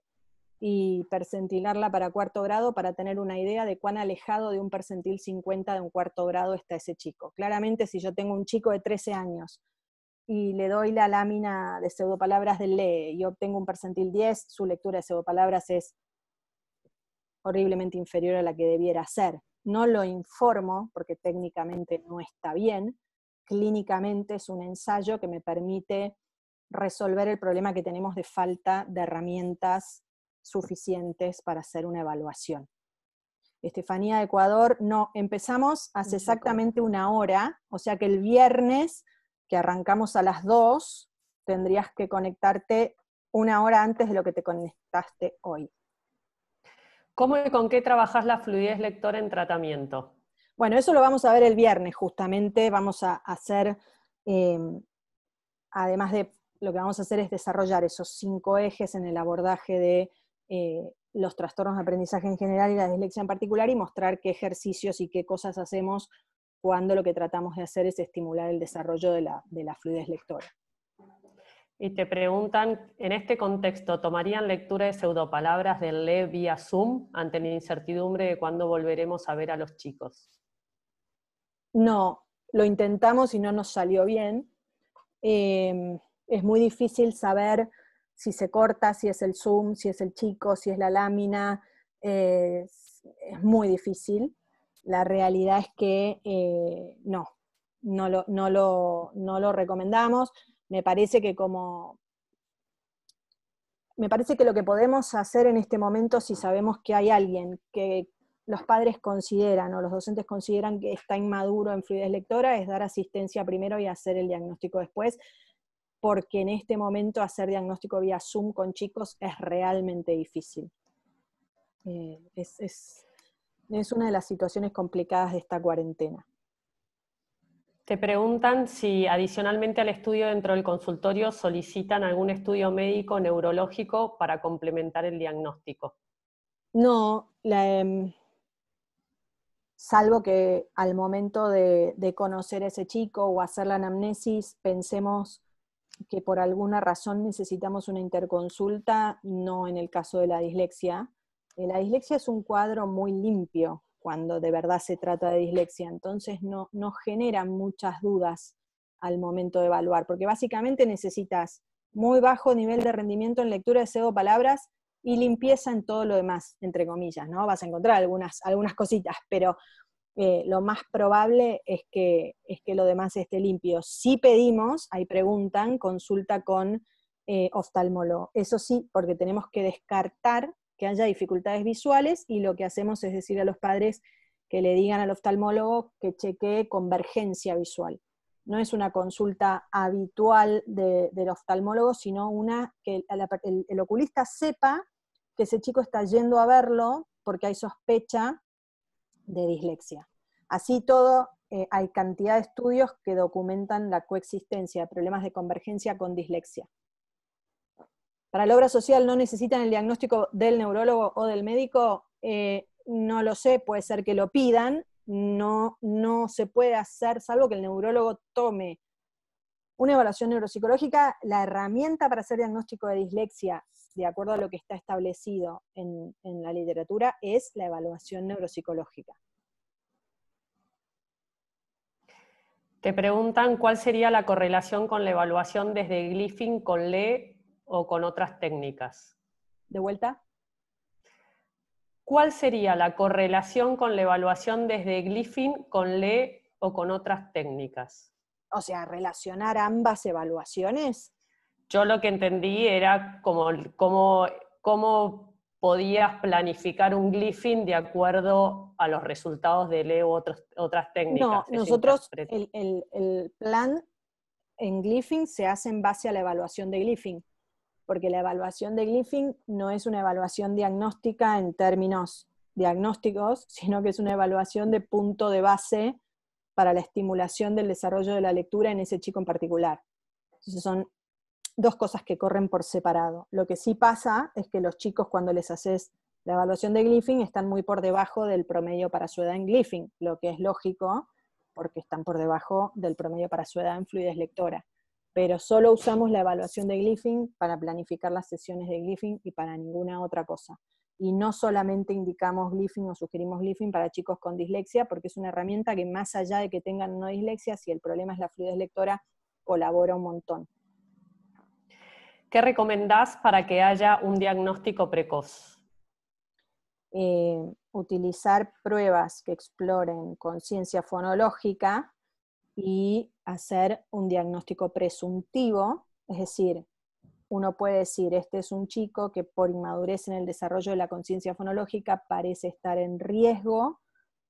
Speaker 1: y percentilarla para cuarto grado para tener una idea de cuán alejado de un percentil 50 de un cuarto grado está ese chico. Claramente, si yo tengo un chico de 13 años y le doy la lámina de pseudopalabras del LEE y obtengo un percentil 10, su lectura de pseudopalabras es horriblemente inferior a la que debiera ser. No lo informo porque técnicamente no está bien. Clínicamente es un ensayo que me permite resolver el problema que tenemos de falta de herramientas suficientes para hacer una evaluación. Estefanía de Ecuador, no, empezamos hace exactamente una hora, o sea que el viernes, que arrancamos a las 2, tendrías que conectarte una hora antes de lo que te conectaste hoy.
Speaker 2: ¿Cómo y con qué trabajas la fluidez lectora en tratamiento?
Speaker 1: Bueno, eso lo vamos a ver el viernes, justamente. Vamos a hacer, em, además de lo que vamos a hacer es desarrollar esos cinco ejes en el abordaje de eh, los trastornos de aprendizaje en general y la dislexia en particular y mostrar qué ejercicios y qué cosas hacemos cuando lo que tratamos de hacer es estimular el desarrollo de la, fluidez lectora.
Speaker 2: Y te preguntan, en este contexto, ¿tomarían lectura de pseudopalabras del LE vía Zoom ante la incertidumbre de cuándo volveremos a ver a los chicos?
Speaker 1: No, lo intentamos y no nos salió bien. Eh, es muy difícil saber si se corta, si es el zoom, si es el chico, si es la lámina, eh, es, muy difícil. La realidad es que eh, no, no lo, no lo recomendamos. Me parece que como... Me parece que lo que podemos hacer en este momento, si sabemos que hay alguien que los padres consideran o los docentes consideran que está inmaduro en fluidez lectora es dar asistencia primero y hacer el diagnóstico después, porque en este momento hacer diagnóstico vía Zoom con chicos es realmente difícil. Eh, es, una de las situaciones complicadas de esta cuarentena. Te preguntan
Speaker 2: si adicionalmente al estudio dentro del consultorio solicitan algún estudio médico neurológico para complementar el diagnóstico.
Speaker 1: No, em, salvo que al momento de, de, conocer a ese chico o hacer la anamnesis pensemos que por alguna razón necesitamos una interconsulta, no en el caso de la dislexia. Eh, la dislexia es un cuadro muy limpio cuando de verdad se trata de dislexia, entonces no, genera muchas dudas al momento de evaluar, porque básicamente necesitas muy bajo nivel de rendimiento en lectura de cedo palabras y limpieza en todo lo demás, entre comillas, ¿no? Vas a encontrar algunas, algunas cositas, pero eh, lo más probable es que, es que lo demás esté limpio. Si pedimos, ahí preguntan, consulta con eh, oftalmólogo. Eso sí, porque tenemos que descartar que haya dificultades visuales y lo que hacemos es decir a los padres que le digan al oftalmólogo que chequee convergencia visual. No es una consulta habitual del oftalmólogo, sino una que el oculista sepa que ese chico está yendo a verlo porque hay sospecha de dislexia. Así todo, eh, hay cantidad de estudios que documentan la coexistencia de problemas de convergencia con dislexia. Para la obra social no necesitan el diagnóstico del neurólogo o del médico, eh, no lo sé, puede ser que lo pidan, no, no se puede hacer, salvo que el neurólogo tome una evaluación neuropsicológica, la herramienta para hacer diagnóstico de dislexia, de acuerdo a lo que está establecido en la literatura, es la evaluación neuropsicológica. Te preguntan
Speaker 2: cuál sería la correlación con la evaluación desde Glyphing con LE o con otras técnicas. ¿De vuelta? ¿Cuál sería la correlación con la evaluación desde Glyphing con LE o con otras técnicas?
Speaker 1: O sea, relacionar ambas evaluaciones.
Speaker 2: Yo lo que entendí era como, como, como podías planificar un glifing de acuerdo a los resultados de Leo u otras técnicas. No, nosotros
Speaker 1: el, plan en glifing se hace en base a la evaluación de glifing, porque la evaluación de glifing no es una evaluación diagnóstica en términos diagnósticos, sino que es una evaluación de punto de base para la estimulación del desarrollo de la lectura en ese chico en particular. Entonces son dos cosas que corren por separado. Lo que sí pasa es que los chicos cuando les haces la evaluación de Glyphing están muy por debajo del promedio para su edad en glifing, lo que es lógico porque están por debajo del promedio para su edad en fluidez lectora. Pero solo usamos la evaluación de Glyphing para planificar las sesiones de Glyphing y para ninguna otra cosa. Y no solamente indicamos Glyphing o sugerimos Glyphing para chicos con dislexia, porque es una herramienta que más allá de que tengan no dislexia, si el problema es la fluidez lectora, colabora un montón.
Speaker 2: ¿Qué recomendás para que haya un diagnóstico precoz?
Speaker 1: Eh, utilizar pruebas que exploren conciencia fonológica y hacer un diagnóstico presuntivo, es decir, uno puede decir, este es un chico que por inmadurez en el desarrollo de la conciencia fonológica parece estar en riesgo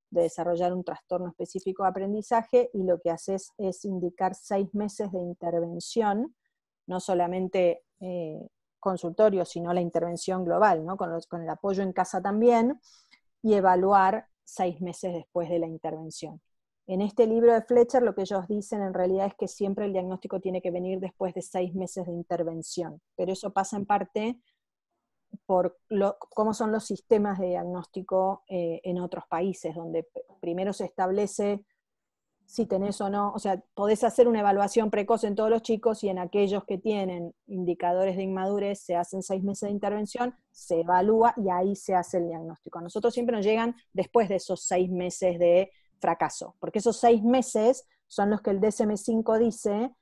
Speaker 1: de desarrollar un trastorno específico de aprendizaje y lo que haces es indicar seis meses de intervención, no solamente eh, consultorio, sino la intervención global, con, el apoyo en casa también, y evaluar seis meses después de la intervención. En este libro de Fletcher lo que ellos dicen en realidad es que siempre el diagnóstico tiene que venir después de seis meses de intervención, pero eso pasa en parte por cómo son los sistemas de diagnóstico eh, en otros países, donde primero se establece si tenés o no, o sea, podés hacer una evaluación precoz en todos los chicos y en aquellos que tienen indicadores de inmadurez se hacen seis meses de intervención, se evalúa y ahí se hace el diagnóstico. A nosotros siempre nos llegan después de esos seis meses de fracaso, porque esos seis meses son los que el DSM-5 dice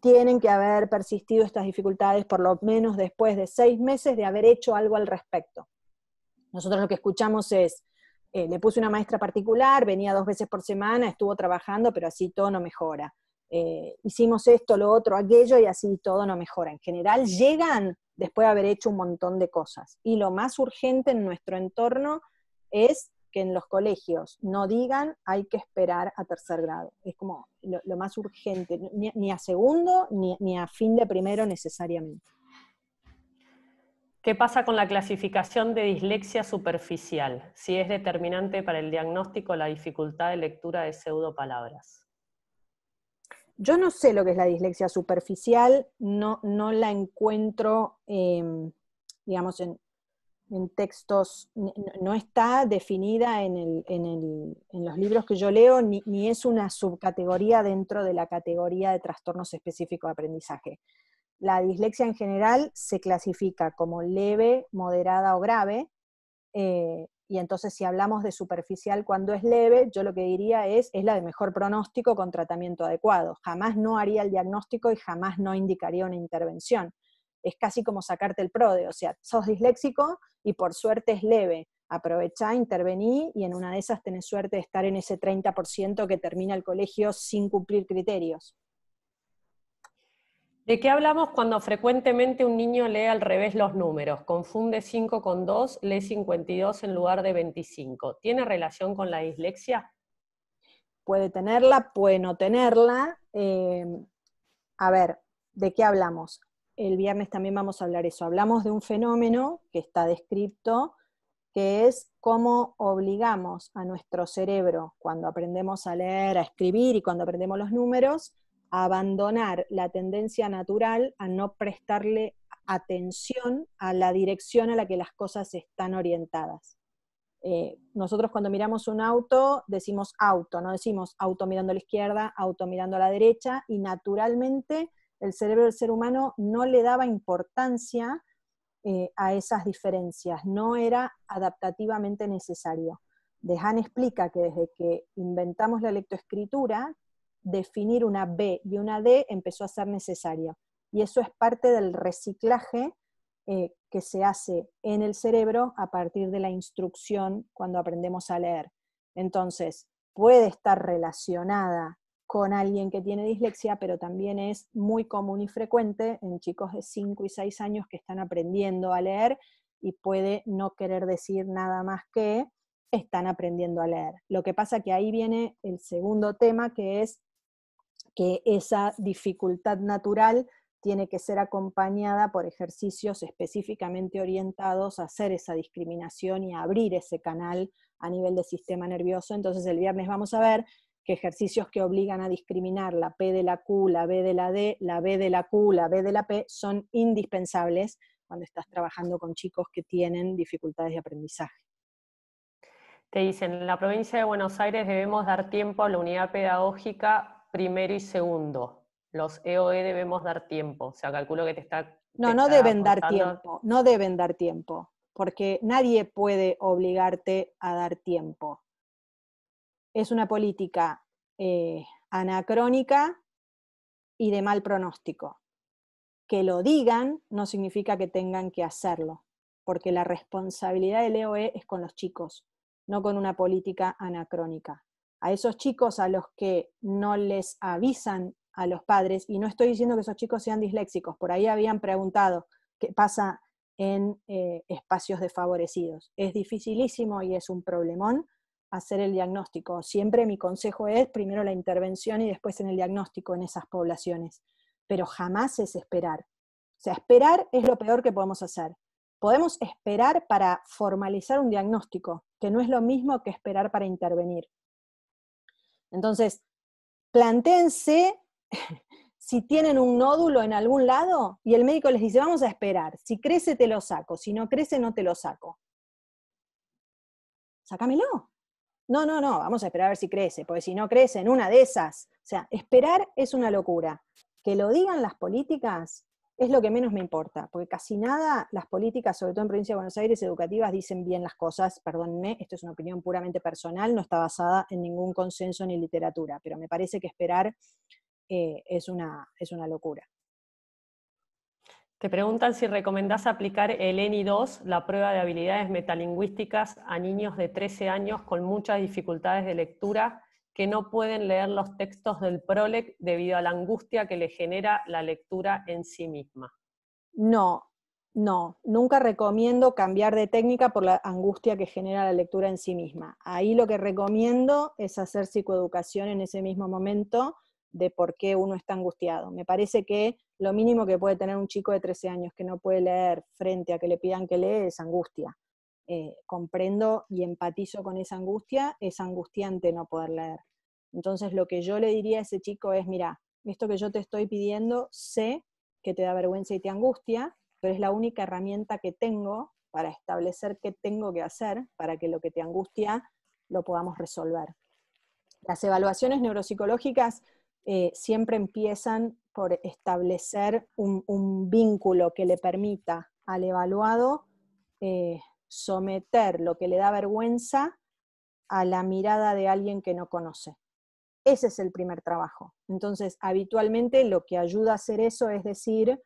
Speaker 1: tienen que haber persistido estas dificultades por lo menos después de seis meses de haber hecho algo al respecto. Nosotros lo que escuchamos es, eh, le puse una maestra particular, venía dos veces por semana, estuvo trabajando, pero así todo no mejora. Eh, hicimos esto, lo otro, aquello y así todo no mejora. En general llegan después de haber hecho un montón de cosas. Y lo más urgente en nuestro entorno es que en los colegios no digan hay que esperar a tercer grado. Es como lo, más urgente, ni, a segundo ni a fin de primero necesariamente.
Speaker 2: ¿Qué pasa con la clasificación de dislexia superficial? Si es determinante para el diagnóstico la dificultad de lectura de pseudopalabras.
Speaker 1: Yo no sé lo que es la dislexia superficial, no, la encuentro, em, digamos, en, en textos, no está definida en, el, en, el, en, los libros que yo leo, ni, es una subcategoría dentro de la categoría de trastornos específicos de aprendizaje. La dislexia en general se clasifica como leve, moderada o grave. Eh, y entonces si hablamos de superficial cuando es leve, yo lo que diría es, es la de mejor pronóstico con tratamiento adecuado. Jamás no haría el diagnóstico y jamás no indicaría una intervención. Es casi como sacarte el PRODE, o sea, sos disléxico y por suerte es leve. Aprovechá, intervení y en una de esas tenés suerte de estar en ese 30% que termina el colegio sin cumplir criterios.
Speaker 2: ¿De qué hablamos cuando frecuentemente un niño lee al revés los números? Confunde 5 con 2, lee 52 en lugar de 25. ¿Tiene relación con la dislexia?
Speaker 1: Puede tenerla, puede no tenerla. Eh, a ver, ¿de qué hablamos? El viernes también vamos a hablar eso. Hablamos de un fenómeno que está descrito, que es cómo obligamos a nuestro cerebro, cuando aprendemos a leer, a escribir y cuando aprendemos los números, abandonar la tendencia natural a no prestarle atención a la dirección a la que las cosas están orientadas. Eh, nosotros cuando miramos un auto decimos auto, no decimos auto mirando a la izquierda, auto mirando a la derecha, y naturalmente el cerebro del ser humano no le daba importancia eh, a esas diferencias, no era adaptativamente necesario. Dejan explica que desde que inventamos la lectoescritura, definir una B y una D empezó a ser necesario Y eso es parte del reciclaje eh, que se hace en el cerebro a partir de la instrucción cuando aprendemos a leer. Entonces, puede estar relacionada con alguien que tiene dislexia, pero también es muy común y frecuente en chicos de 5 y 6 años que están aprendiendo a leer y puede no querer decir nada más que están aprendiendo a leer. Lo que pasa que ahí viene el segundo tema, que es que esa dificultad natural tiene que ser acompañada por ejercicios específicamente orientados a hacer esa discriminación y a abrir ese canal a nivel del sistema nervioso. Entonces el viernes vamos a ver que ejercicios que obligan a discriminar la P de la Q, la B de la D, la B de la Q, la B de la P son indispensables cuando estás trabajando con chicos que tienen dificultades de aprendizaje.
Speaker 2: Te dicen, en la provincia de Buenos Aires debemos dar tiempo a la unidad pedagógica primero y segundo. Los EOE e debemos dar tiempo. O sea, calculo que te está...
Speaker 1: no, no deben dar tiempo, no deben dar tiempo, porque nadie puede obligarte a dar tiempo. Es una política eh, anacrónica y de mal pronóstico. Que lo digan no significa que tengan que hacerlo, porque la responsabilidad del EOE e es con los chicos, no con una política anacrónica a esos chicos a los que no les avisan a los padres, y no estoy diciendo que esos chicos sean disléxicos, por ahí habían preguntado qué pasa en eh, espacios desfavorecidos. Es dificilísimo y es un problemón hacer el diagnóstico. Siempre mi consejo es primero la intervención y después en el diagnóstico en esas poblaciones, pero jamás es esperar. O sea, esperar es lo peor que podemos hacer. Podemos esperar para formalizar un diagnóstico, que no es lo mismo que esperar para intervenir. Entonces, plantéense si tienen un nódulo en algún lado y el médico les dice, vamos a esperar, si crece te lo saco, si no crece no te lo saco. Sácamelo. No, no, no, vamos a esperar a ver si crece, porque si no crece en una de esas, o sea, esperar es una locura. Que lo digan las políticas es lo que menos me importa, porque casi nada las políticas, sobre todo en Provincia de Buenos Aires, educativas, dicen bien las cosas, perdónenme, esto es una opinión puramente personal, no está basada en ningún consenso ni literatura, pero me parece que esperar eh, es, una, es una locura.
Speaker 2: Te preguntan si recomendás aplicar el ENI 2, la prueba de habilidades metalingüísticas, a niños de 13 años con muchas dificultades de lectura que no pueden leer los textos del PROLEC debido a la angustia que le genera la lectura en sí misma.
Speaker 1: No, no, nunca recomiendo cambiar de técnica por la angustia que genera la lectura en sí misma. Ahí lo que recomiendo es hacer psicoeducación en ese mismo momento de por qué uno está angustiado. Me parece que lo mínimo que puede tener un chico de 13 años que no puede leer frente a que le pidan que lee es angustia. Eh, comprendo y empatizo con esa angustia, es angustiante no poder leer. Entonces lo que yo le diría a ese chico es, mira, esto que yo te estoy pidiendo, sé que te da vergüenza y te angustia, pero es la única herramienta que tengo para establecer qué tengo que hacer para que lo que te angustia lo podamos resolver. Las evaluaciones neuropsicológicas eh, siempre empiezan por establecer un, vínculo que le permita al evaluado eh, someter lo que le da vergüenza a la mirada de alguien que no conoce. Ese es el primer trabajo. Entonces, habitualmente lo que ayuda a hacer eso es decir,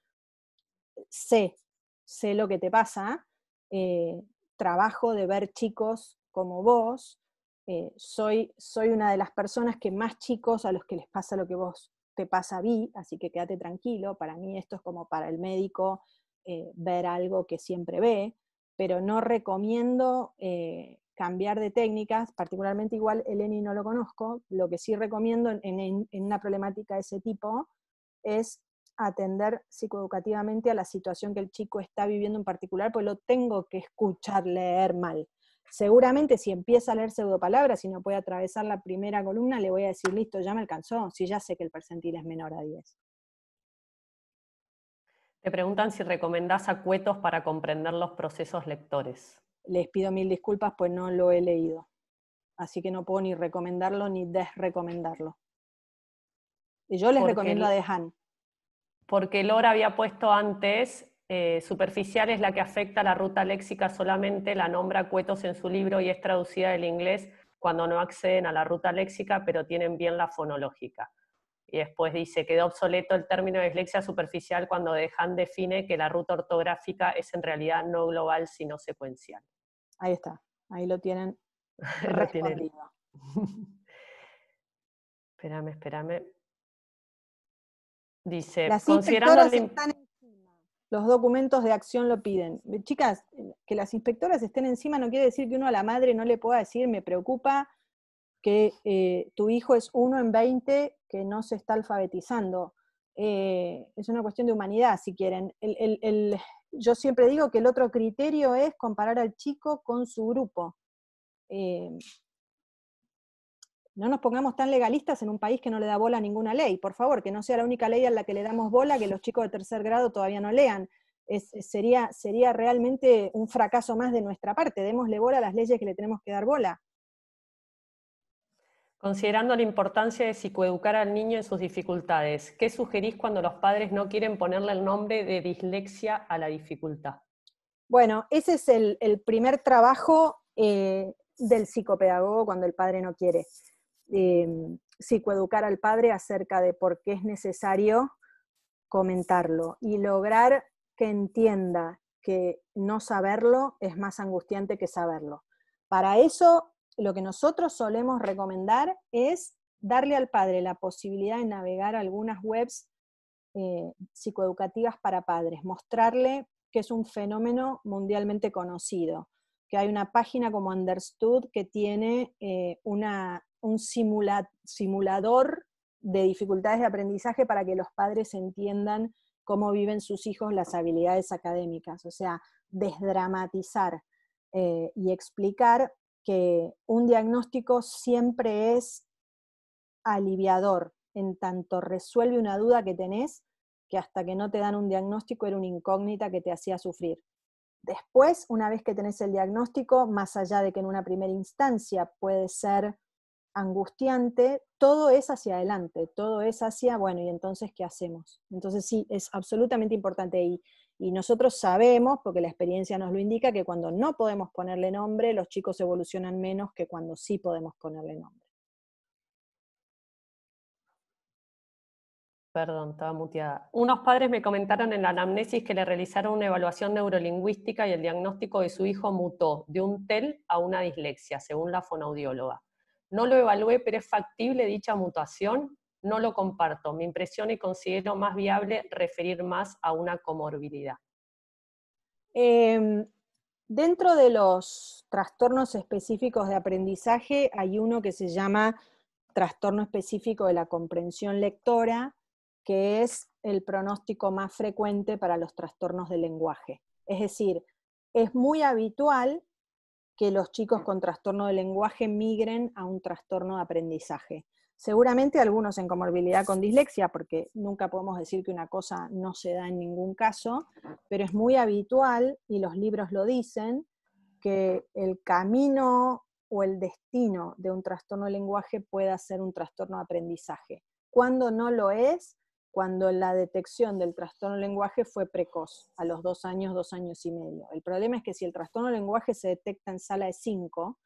Speaker 1: sé, sé lo que te pasa, eh, trabajo de ver chicos como vos, eh, soy, una de las personas que más chicos a los que les pasa lo que vos te pasa vi, así que quédate tranquilo, para mí esto es como para el médico eh, ver algo que siempre ve, pero no recomiendo eh, cambiar de técnicas, particularmente igual el ENI no lo conozco, lo que sí recomiendo en, una problemática de ese tipo es atender psicoeducativamente a la situación que el chico está viviendo en particular, pues lo tengo que escuchar leer mal. Seguramente si empieza a leer pseudopalabras, y no puede atravesar la primera columna, le voy a decir, listo, ya me alcanzó, si ya sé que el percentil es menor a 10.
Speaker 2: Me preguntan si recomendás a Cuetos para comprender los procesos lectores.
Speaker 1: Les pido mil disculpas, pues no lo he leído. Así que no puedo ni recomendarlo ni desrecomendarlo. Y yo les recomiendo a Dejan.
Speaker 2: Porque Lora había puesto antes, eh, superficial es la que afecta la ruta léxica solamente, la nombra cuetos en su libro y es traducida del inglés cuando no acceden a la ruta léxica, pero tienen bien la fonológica y después dice, quedó obsoleto el término de dislexia superficial cuando Dejan define que la ruta ortográfica es en realidad no global, sino secuencial.
Speaker 1: Ahí está, ahí lo tienen.
Speaker 2: espérame, espérame. Dice, las considerando están
Speaker 1: encima. Los documentos de acción lo piden. Chicas, que las inspectoras estén encima no quiere decir que uno a la madre no le pueda decir, me preocupa que eh, tu hijo es uno en veinte que no se está alfabetizando. Eh, es una cuestión de humanidad, si quieren. yo siempre digo que el otro criterio es comparar al chico con su grupo. Eh, no nos pongamos tan legalistas en un país que no le da bola a ninguna ley, por favor, que no sea la única ley a la que le damos bola que los chicos de tercer grado todavía no lean. sería, sería realmente un fracaso más de nuestra parte. Démosle bola a las leyes que le tenemos que dar bola.
Speaker 2: Considerando la importancia de psicoeducar al niño en sus dificultades, ¿qué sugerís cuando los padres no quieren ponerle el nombre de dislexia a la dificultad?
Speaker 1: Bueno, ese es el, primer trabajo eh, del psicopedagogo cuando el padre no quiere. Em, psicoeducar al padre acerca de por qué es necesario comentarlo y lograr que entienda que no saberlo es más angustiante que saberlo. Para eso lo que nosotros solemos recomendar es darle al padre la posibilidad de navegar algunas webs eh, psicoeducativas para padres, mostrarle que es un fenómeno mundialmente conocido, que hay una página como Understood que tiene eh, un simulador de dificultades de aprendizaje para que los padres entiendan cómo viven sus hijos las habilidades académicas, o sea, desdramatizar eh, y explicar que un diagnóstico siempre es aliviador, en tanto resuelve una duda que tenés, que hasta que no te dan un diagnóstico era una incógnita que te hacía sufrir. Después, una vez que tenés el diagnóstico, más allá de que en una primera instancia puede ser angustiante, todo es hacia adelante, todo es hacia, bueno, ¿y entonces qué hacemos? Entonces sí, es absolutamente importante. Y y nosotros sabemos, porque la experiencia nos lo indica, que cuando no podemos ponerle nombre, los chicos evolucionan menos que cuando sí podemos ponerle nombre.
Speaker 2: Perdón, estaba muteada. Unos padres me comentaron en la anamnesis que le realizaron una evaluación neurolingüística y el diagnóstico de su hijo mutó de un TEL a una dislexia, según la fonoaudióloga. No lo evalué, pero es factible dicha mutación no lo comparto. Me impresiona y considero más viable referir más a una comorbilidad.
Speaker 1: Em, dentro de los trastornos específicos de aprendizaje hay uno que se llama trastorno específico de la comprensión lectora, que es el pronóstico más frecuente para los trastornos de lenguaje. Es decir, es muy habitual que los chicos con trastorno de lenguaje migren a un trastorno de aprendizaje. Seguramente algunos en comorbilidad con dislexia, porque nunca podemos decir que una cosa no se da en ningún caso, pero es muy habitual, y los libros lo dicen, que el camino o el destino de un trastorno de lenguaje pueda ser un trastorno de aprendizaje. Cuando no lo es, cuando la detección del trastorno de lenguaje fue precoz, a los dos años, dos años y medio. El problema es que si el trastorno de lenguaje se detecta en sala de cinco,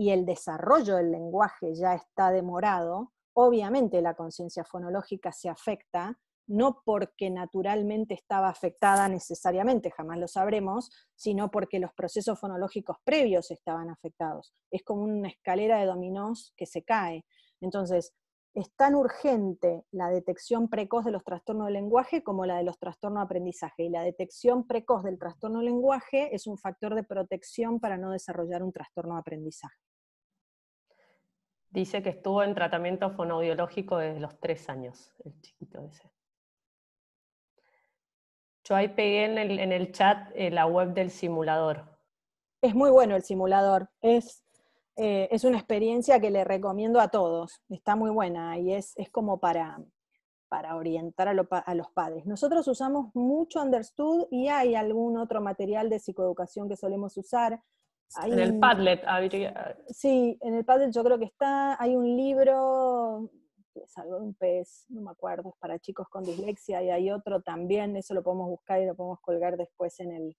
Speaker 1: y el desarrollo del lenguaje ya está demorado, obviamente la conciencia fonológica se afecta, no porque naturalmente estaba afectada necesariamente, jamás lo sabremos, sino porque los procesos fonológicos previos estaban afectados. Es como una escalera de dominós que se cae. Entonces, es tan urgente la detección precoz de los trastornos del lenguaje como la de los trastornos de aprendizaje. Y la detección precoz del trastorno del lenguaje es un factor de protección para no desarrollar un trastorno de aprendizaje.
Speaker 2: Dice que estuvo en tratamiento fonoaudiológico desde los tres años, el chiquito ese. Yo ahí pegué en el, en el chat eh, la web
Speaker 1: del simulador. Es muy bueno el simulador. Es, eh, es una experiencia que le recomiendo a todos. Está muy buena y es, es como para, para orientar a, a, los padres. Nosotros usamos mucho Understood y hay algún otro material de psicoeducación que solemos usar en el Padlet Sí, en el Padlet yo creo que está. Hay un libro, es algo de un pez, no me acuerdo, es para chicos con dislexia, y hay otro también, eso lo podemos buscar y lo podemos colgar después en el,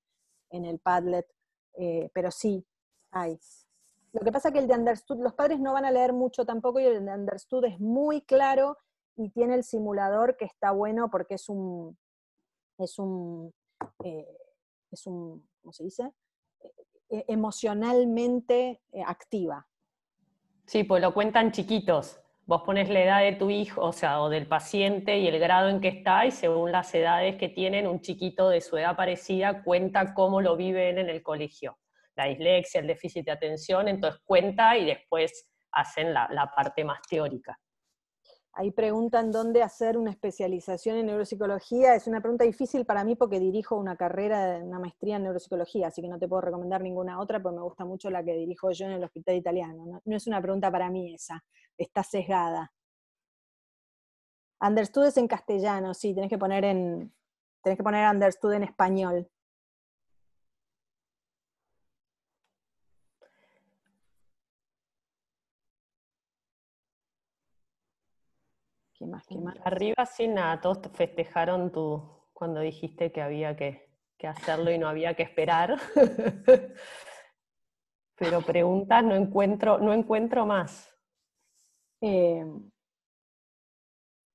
Speaker 1: en el Padlet. Eh, pero sí, hay. Lo que pasa es que el de Understood, los padres no van a leer mucho tampoco, y el de Understood es muy claro y tiene el simulador que está bueno porque es un. Es un. Eh, es un. ¿Cómo se dice? Eh, emocionalmente eh, activa.
Speaker 2: Sí, pues lo cuentan chiquitos. Vos pones la edad de tu hijo, o sea, o del paciente y el grado en que está, y según las edades que tienen, un chiquito de su edad parecida cuenta cómo lo viven en el colegio. La dislexia, el déficit de atención, entonces cuenta y después hacen la parte más teórica.
Speaker 1: Ahí preguntan dónde hacer una especialización en neuropsicología. Es una pregunta difícil para mí porque dirijo una carrera, una maestría en neuropsicología, así que no te puedo recomendar ninguna otra, pero me gusta mucho la que dirijo yo en el Hospital Italiano. No, es una pregunta para mí esa, está sesgada. Understood es en castellano, sí, tenés que poner en, tenés que poner understood en español. Arriba
Speaker 2: sí nada, todos festejaron tu, cuando dijiste que había que, hacerlo y no había que esperar. Pero preguntas no encuentro, no encuentro más. Eh,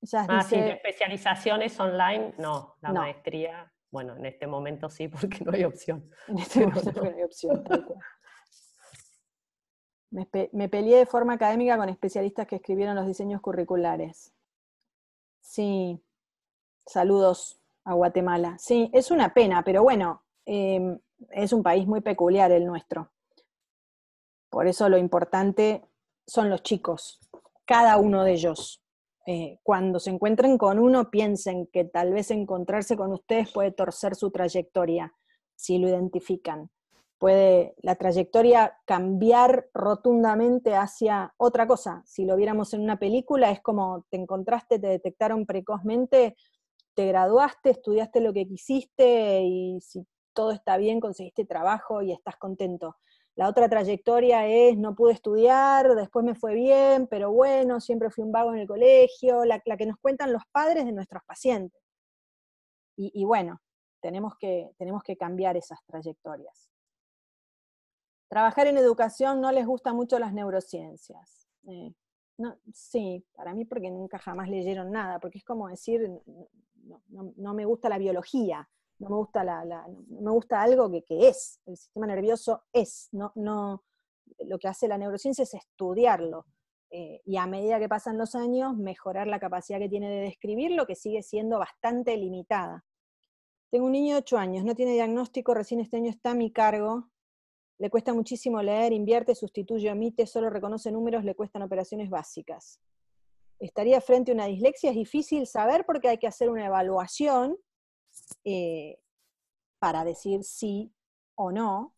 Speaker 2: especializaciones online, no, la maestría, bueno, en este momento sí, porque no hay opción.
Speaker 1: En este momento no. hay opción, Me, peleé de forma académica con especialistas que escribieron los diseños curriculares. Sí, saludos a Guatemala. Sí, es una pena, pero bueno, em, es un país muy peculiar el nuestro. Por eso lo importante son los chicos, cada uno de ellos. Eh, cuando se encuentren con uno, piensen que tal vez encontrarse con ustedes puede torcer su trayectoria, si lo identifican puede la trayectoria cambiar rotundamente hacia otra cosa. Si lo viéramos en una película, es como te encontraste, te detectaron precozmente, te graduaste, estudiaste lo que quisiste y si todo está bien, conseguiste trabajo y estás contento. La otra trayectoria es, no pude estudiar, después me fue bien, pero bueno, siempre fui un vago en el colegio, la, que nos cuentan los padres de nuestros pacientes. Y, bueno, tenemos que cambiar esas trayectorias trabajar en educación no les gusta mucho las neurociencias. Eh, no, sí, para mí porque nunca jamás leyeron nada, porque es como decir, no, me gusta la biología, no me gusta, me gusta algo que, es, el sistema nervioso es, no, no, lo que hace la neurociencia es estudiarlo. Eh, y a medida que pasan los años, mejorar la capacidad que tiene de describirlo, que sigue siendo bastante limitada. Tengo un niño de 8 años, no tiene diagnóstico, recién este año está a mi cargo, le cuesta muchísimo leer, invierte, sustituye, omite, solo reconoce números, le cuestan operaciones básicas. Estaría frente a una dislexia, es difícil saber porque hay que hacer una evaluación eh, para decir sí o no.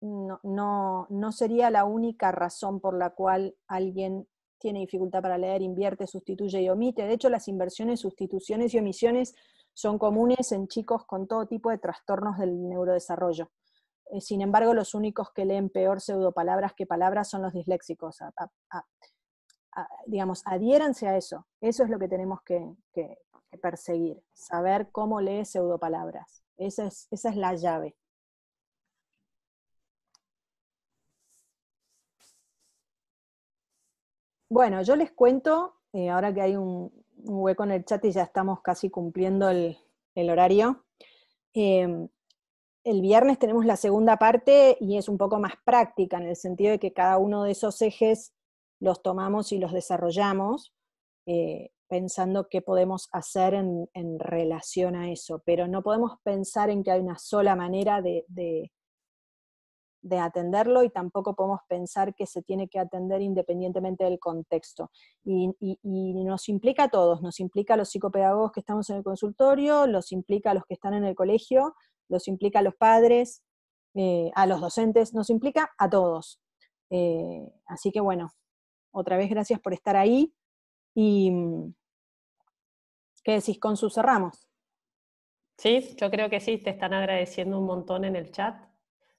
Speaker 1: No, no, no sería la única razón por la cual alguien tiene dificultad para leer, invierte, sustituye y omite. De hecho, las inversiones, sustituciones y omisiones son comunes en chicos con todo tipo de trastornos del neurodesarrollo. Eh, sin embargo, los únicos que leen peor pseudopalabras que palabras son los disléxicos. digamos, adhiéranse a eso. Eso es lo que tenemos que, perseguir, saber cómo lee pseudopalabras. Esa es, la llave. Bueno, yo les cuento, eh, ahora que hay un, hueco en el chat y ya estamos casi cumpliendo el, horario, eh, el viernes tenemos la segunda parte y es un poco más práctica en el sentido de que cada uno de esos ejes los tomamos y los desarrollamos eh, pensando qué podemos hacer en, relación a eso, pero no podemos pensar en que hay una sola manera de, atenderlo y tampoco podemos pensar que se tiene que atender independientemente del contexto. Y, nos implica a todos, nos implica a los psicopedagogos que estamos en el consultorio, los implica a los que están en el colegio, los implica a los padres, eh, a los docentes, nos implica a todos. Eh, así que bueno, otra vez gracias por estar ahí. ¿Y mm, qué decís, con sus cerramos?
Speaker 2: Sí, yo creo que sí, te están agradeciendo un montón en el chat,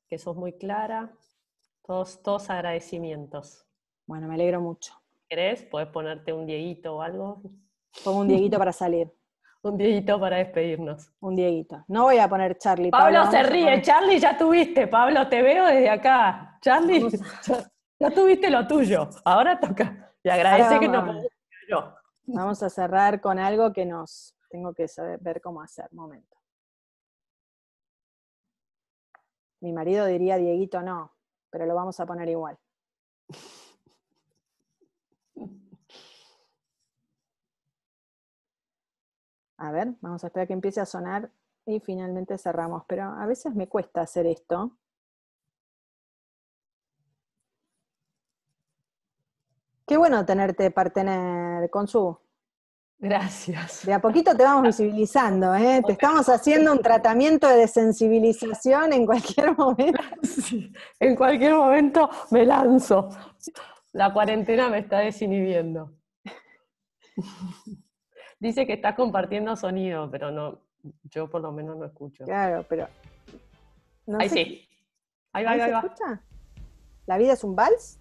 Speaker 2: que sos muy clara. Todos, todos agradecimientos. Bueno, me alegro mucho. ¿Querés? ¿Puedes ponerte un dieguito o algo? Pongo un dieguito para salir un Dieguito para despedirnos. Un Dieguito.
Speaker 1: No voy a poner Charlie.
Speaker 2: Pablo, se ríe. Charlie, ya
Speaker 1: tuviste. Pablo, te veo desde acá. Charlie, ya, tuviste lo tuyo. Ahora toca.
Speaker 2: Y agradece que nos yo.
Speaker 1: Vamos a cerrar con algo que nos tengo que ver cómo hacer. Momento. Mi marido diría Dieguito no, pero lo vamos a poner igual. A ver, vamos a esperar que empiece a sonar y finalmente cerramos, pero a veces me cuesta hacer esto. Qué bueno tenerte, para con su. Gracias. De a poquito te vamos visibilizando, ¿eh? te estamos haciendo un tratamiento de desensibilización en cualquier momento. en cualquier momento me lanzo.
Speaker 2: La cuarentena me está desinhibiendo. Dice que está compartiendo sonido, pero no, yo por lo menos no escucho.
Speaker 1: Claro, pero. No ahí sí.
Speaker 2: Ahí va, ahí, se va. Escucha?
Speaker 1: ¿La vida es un vals?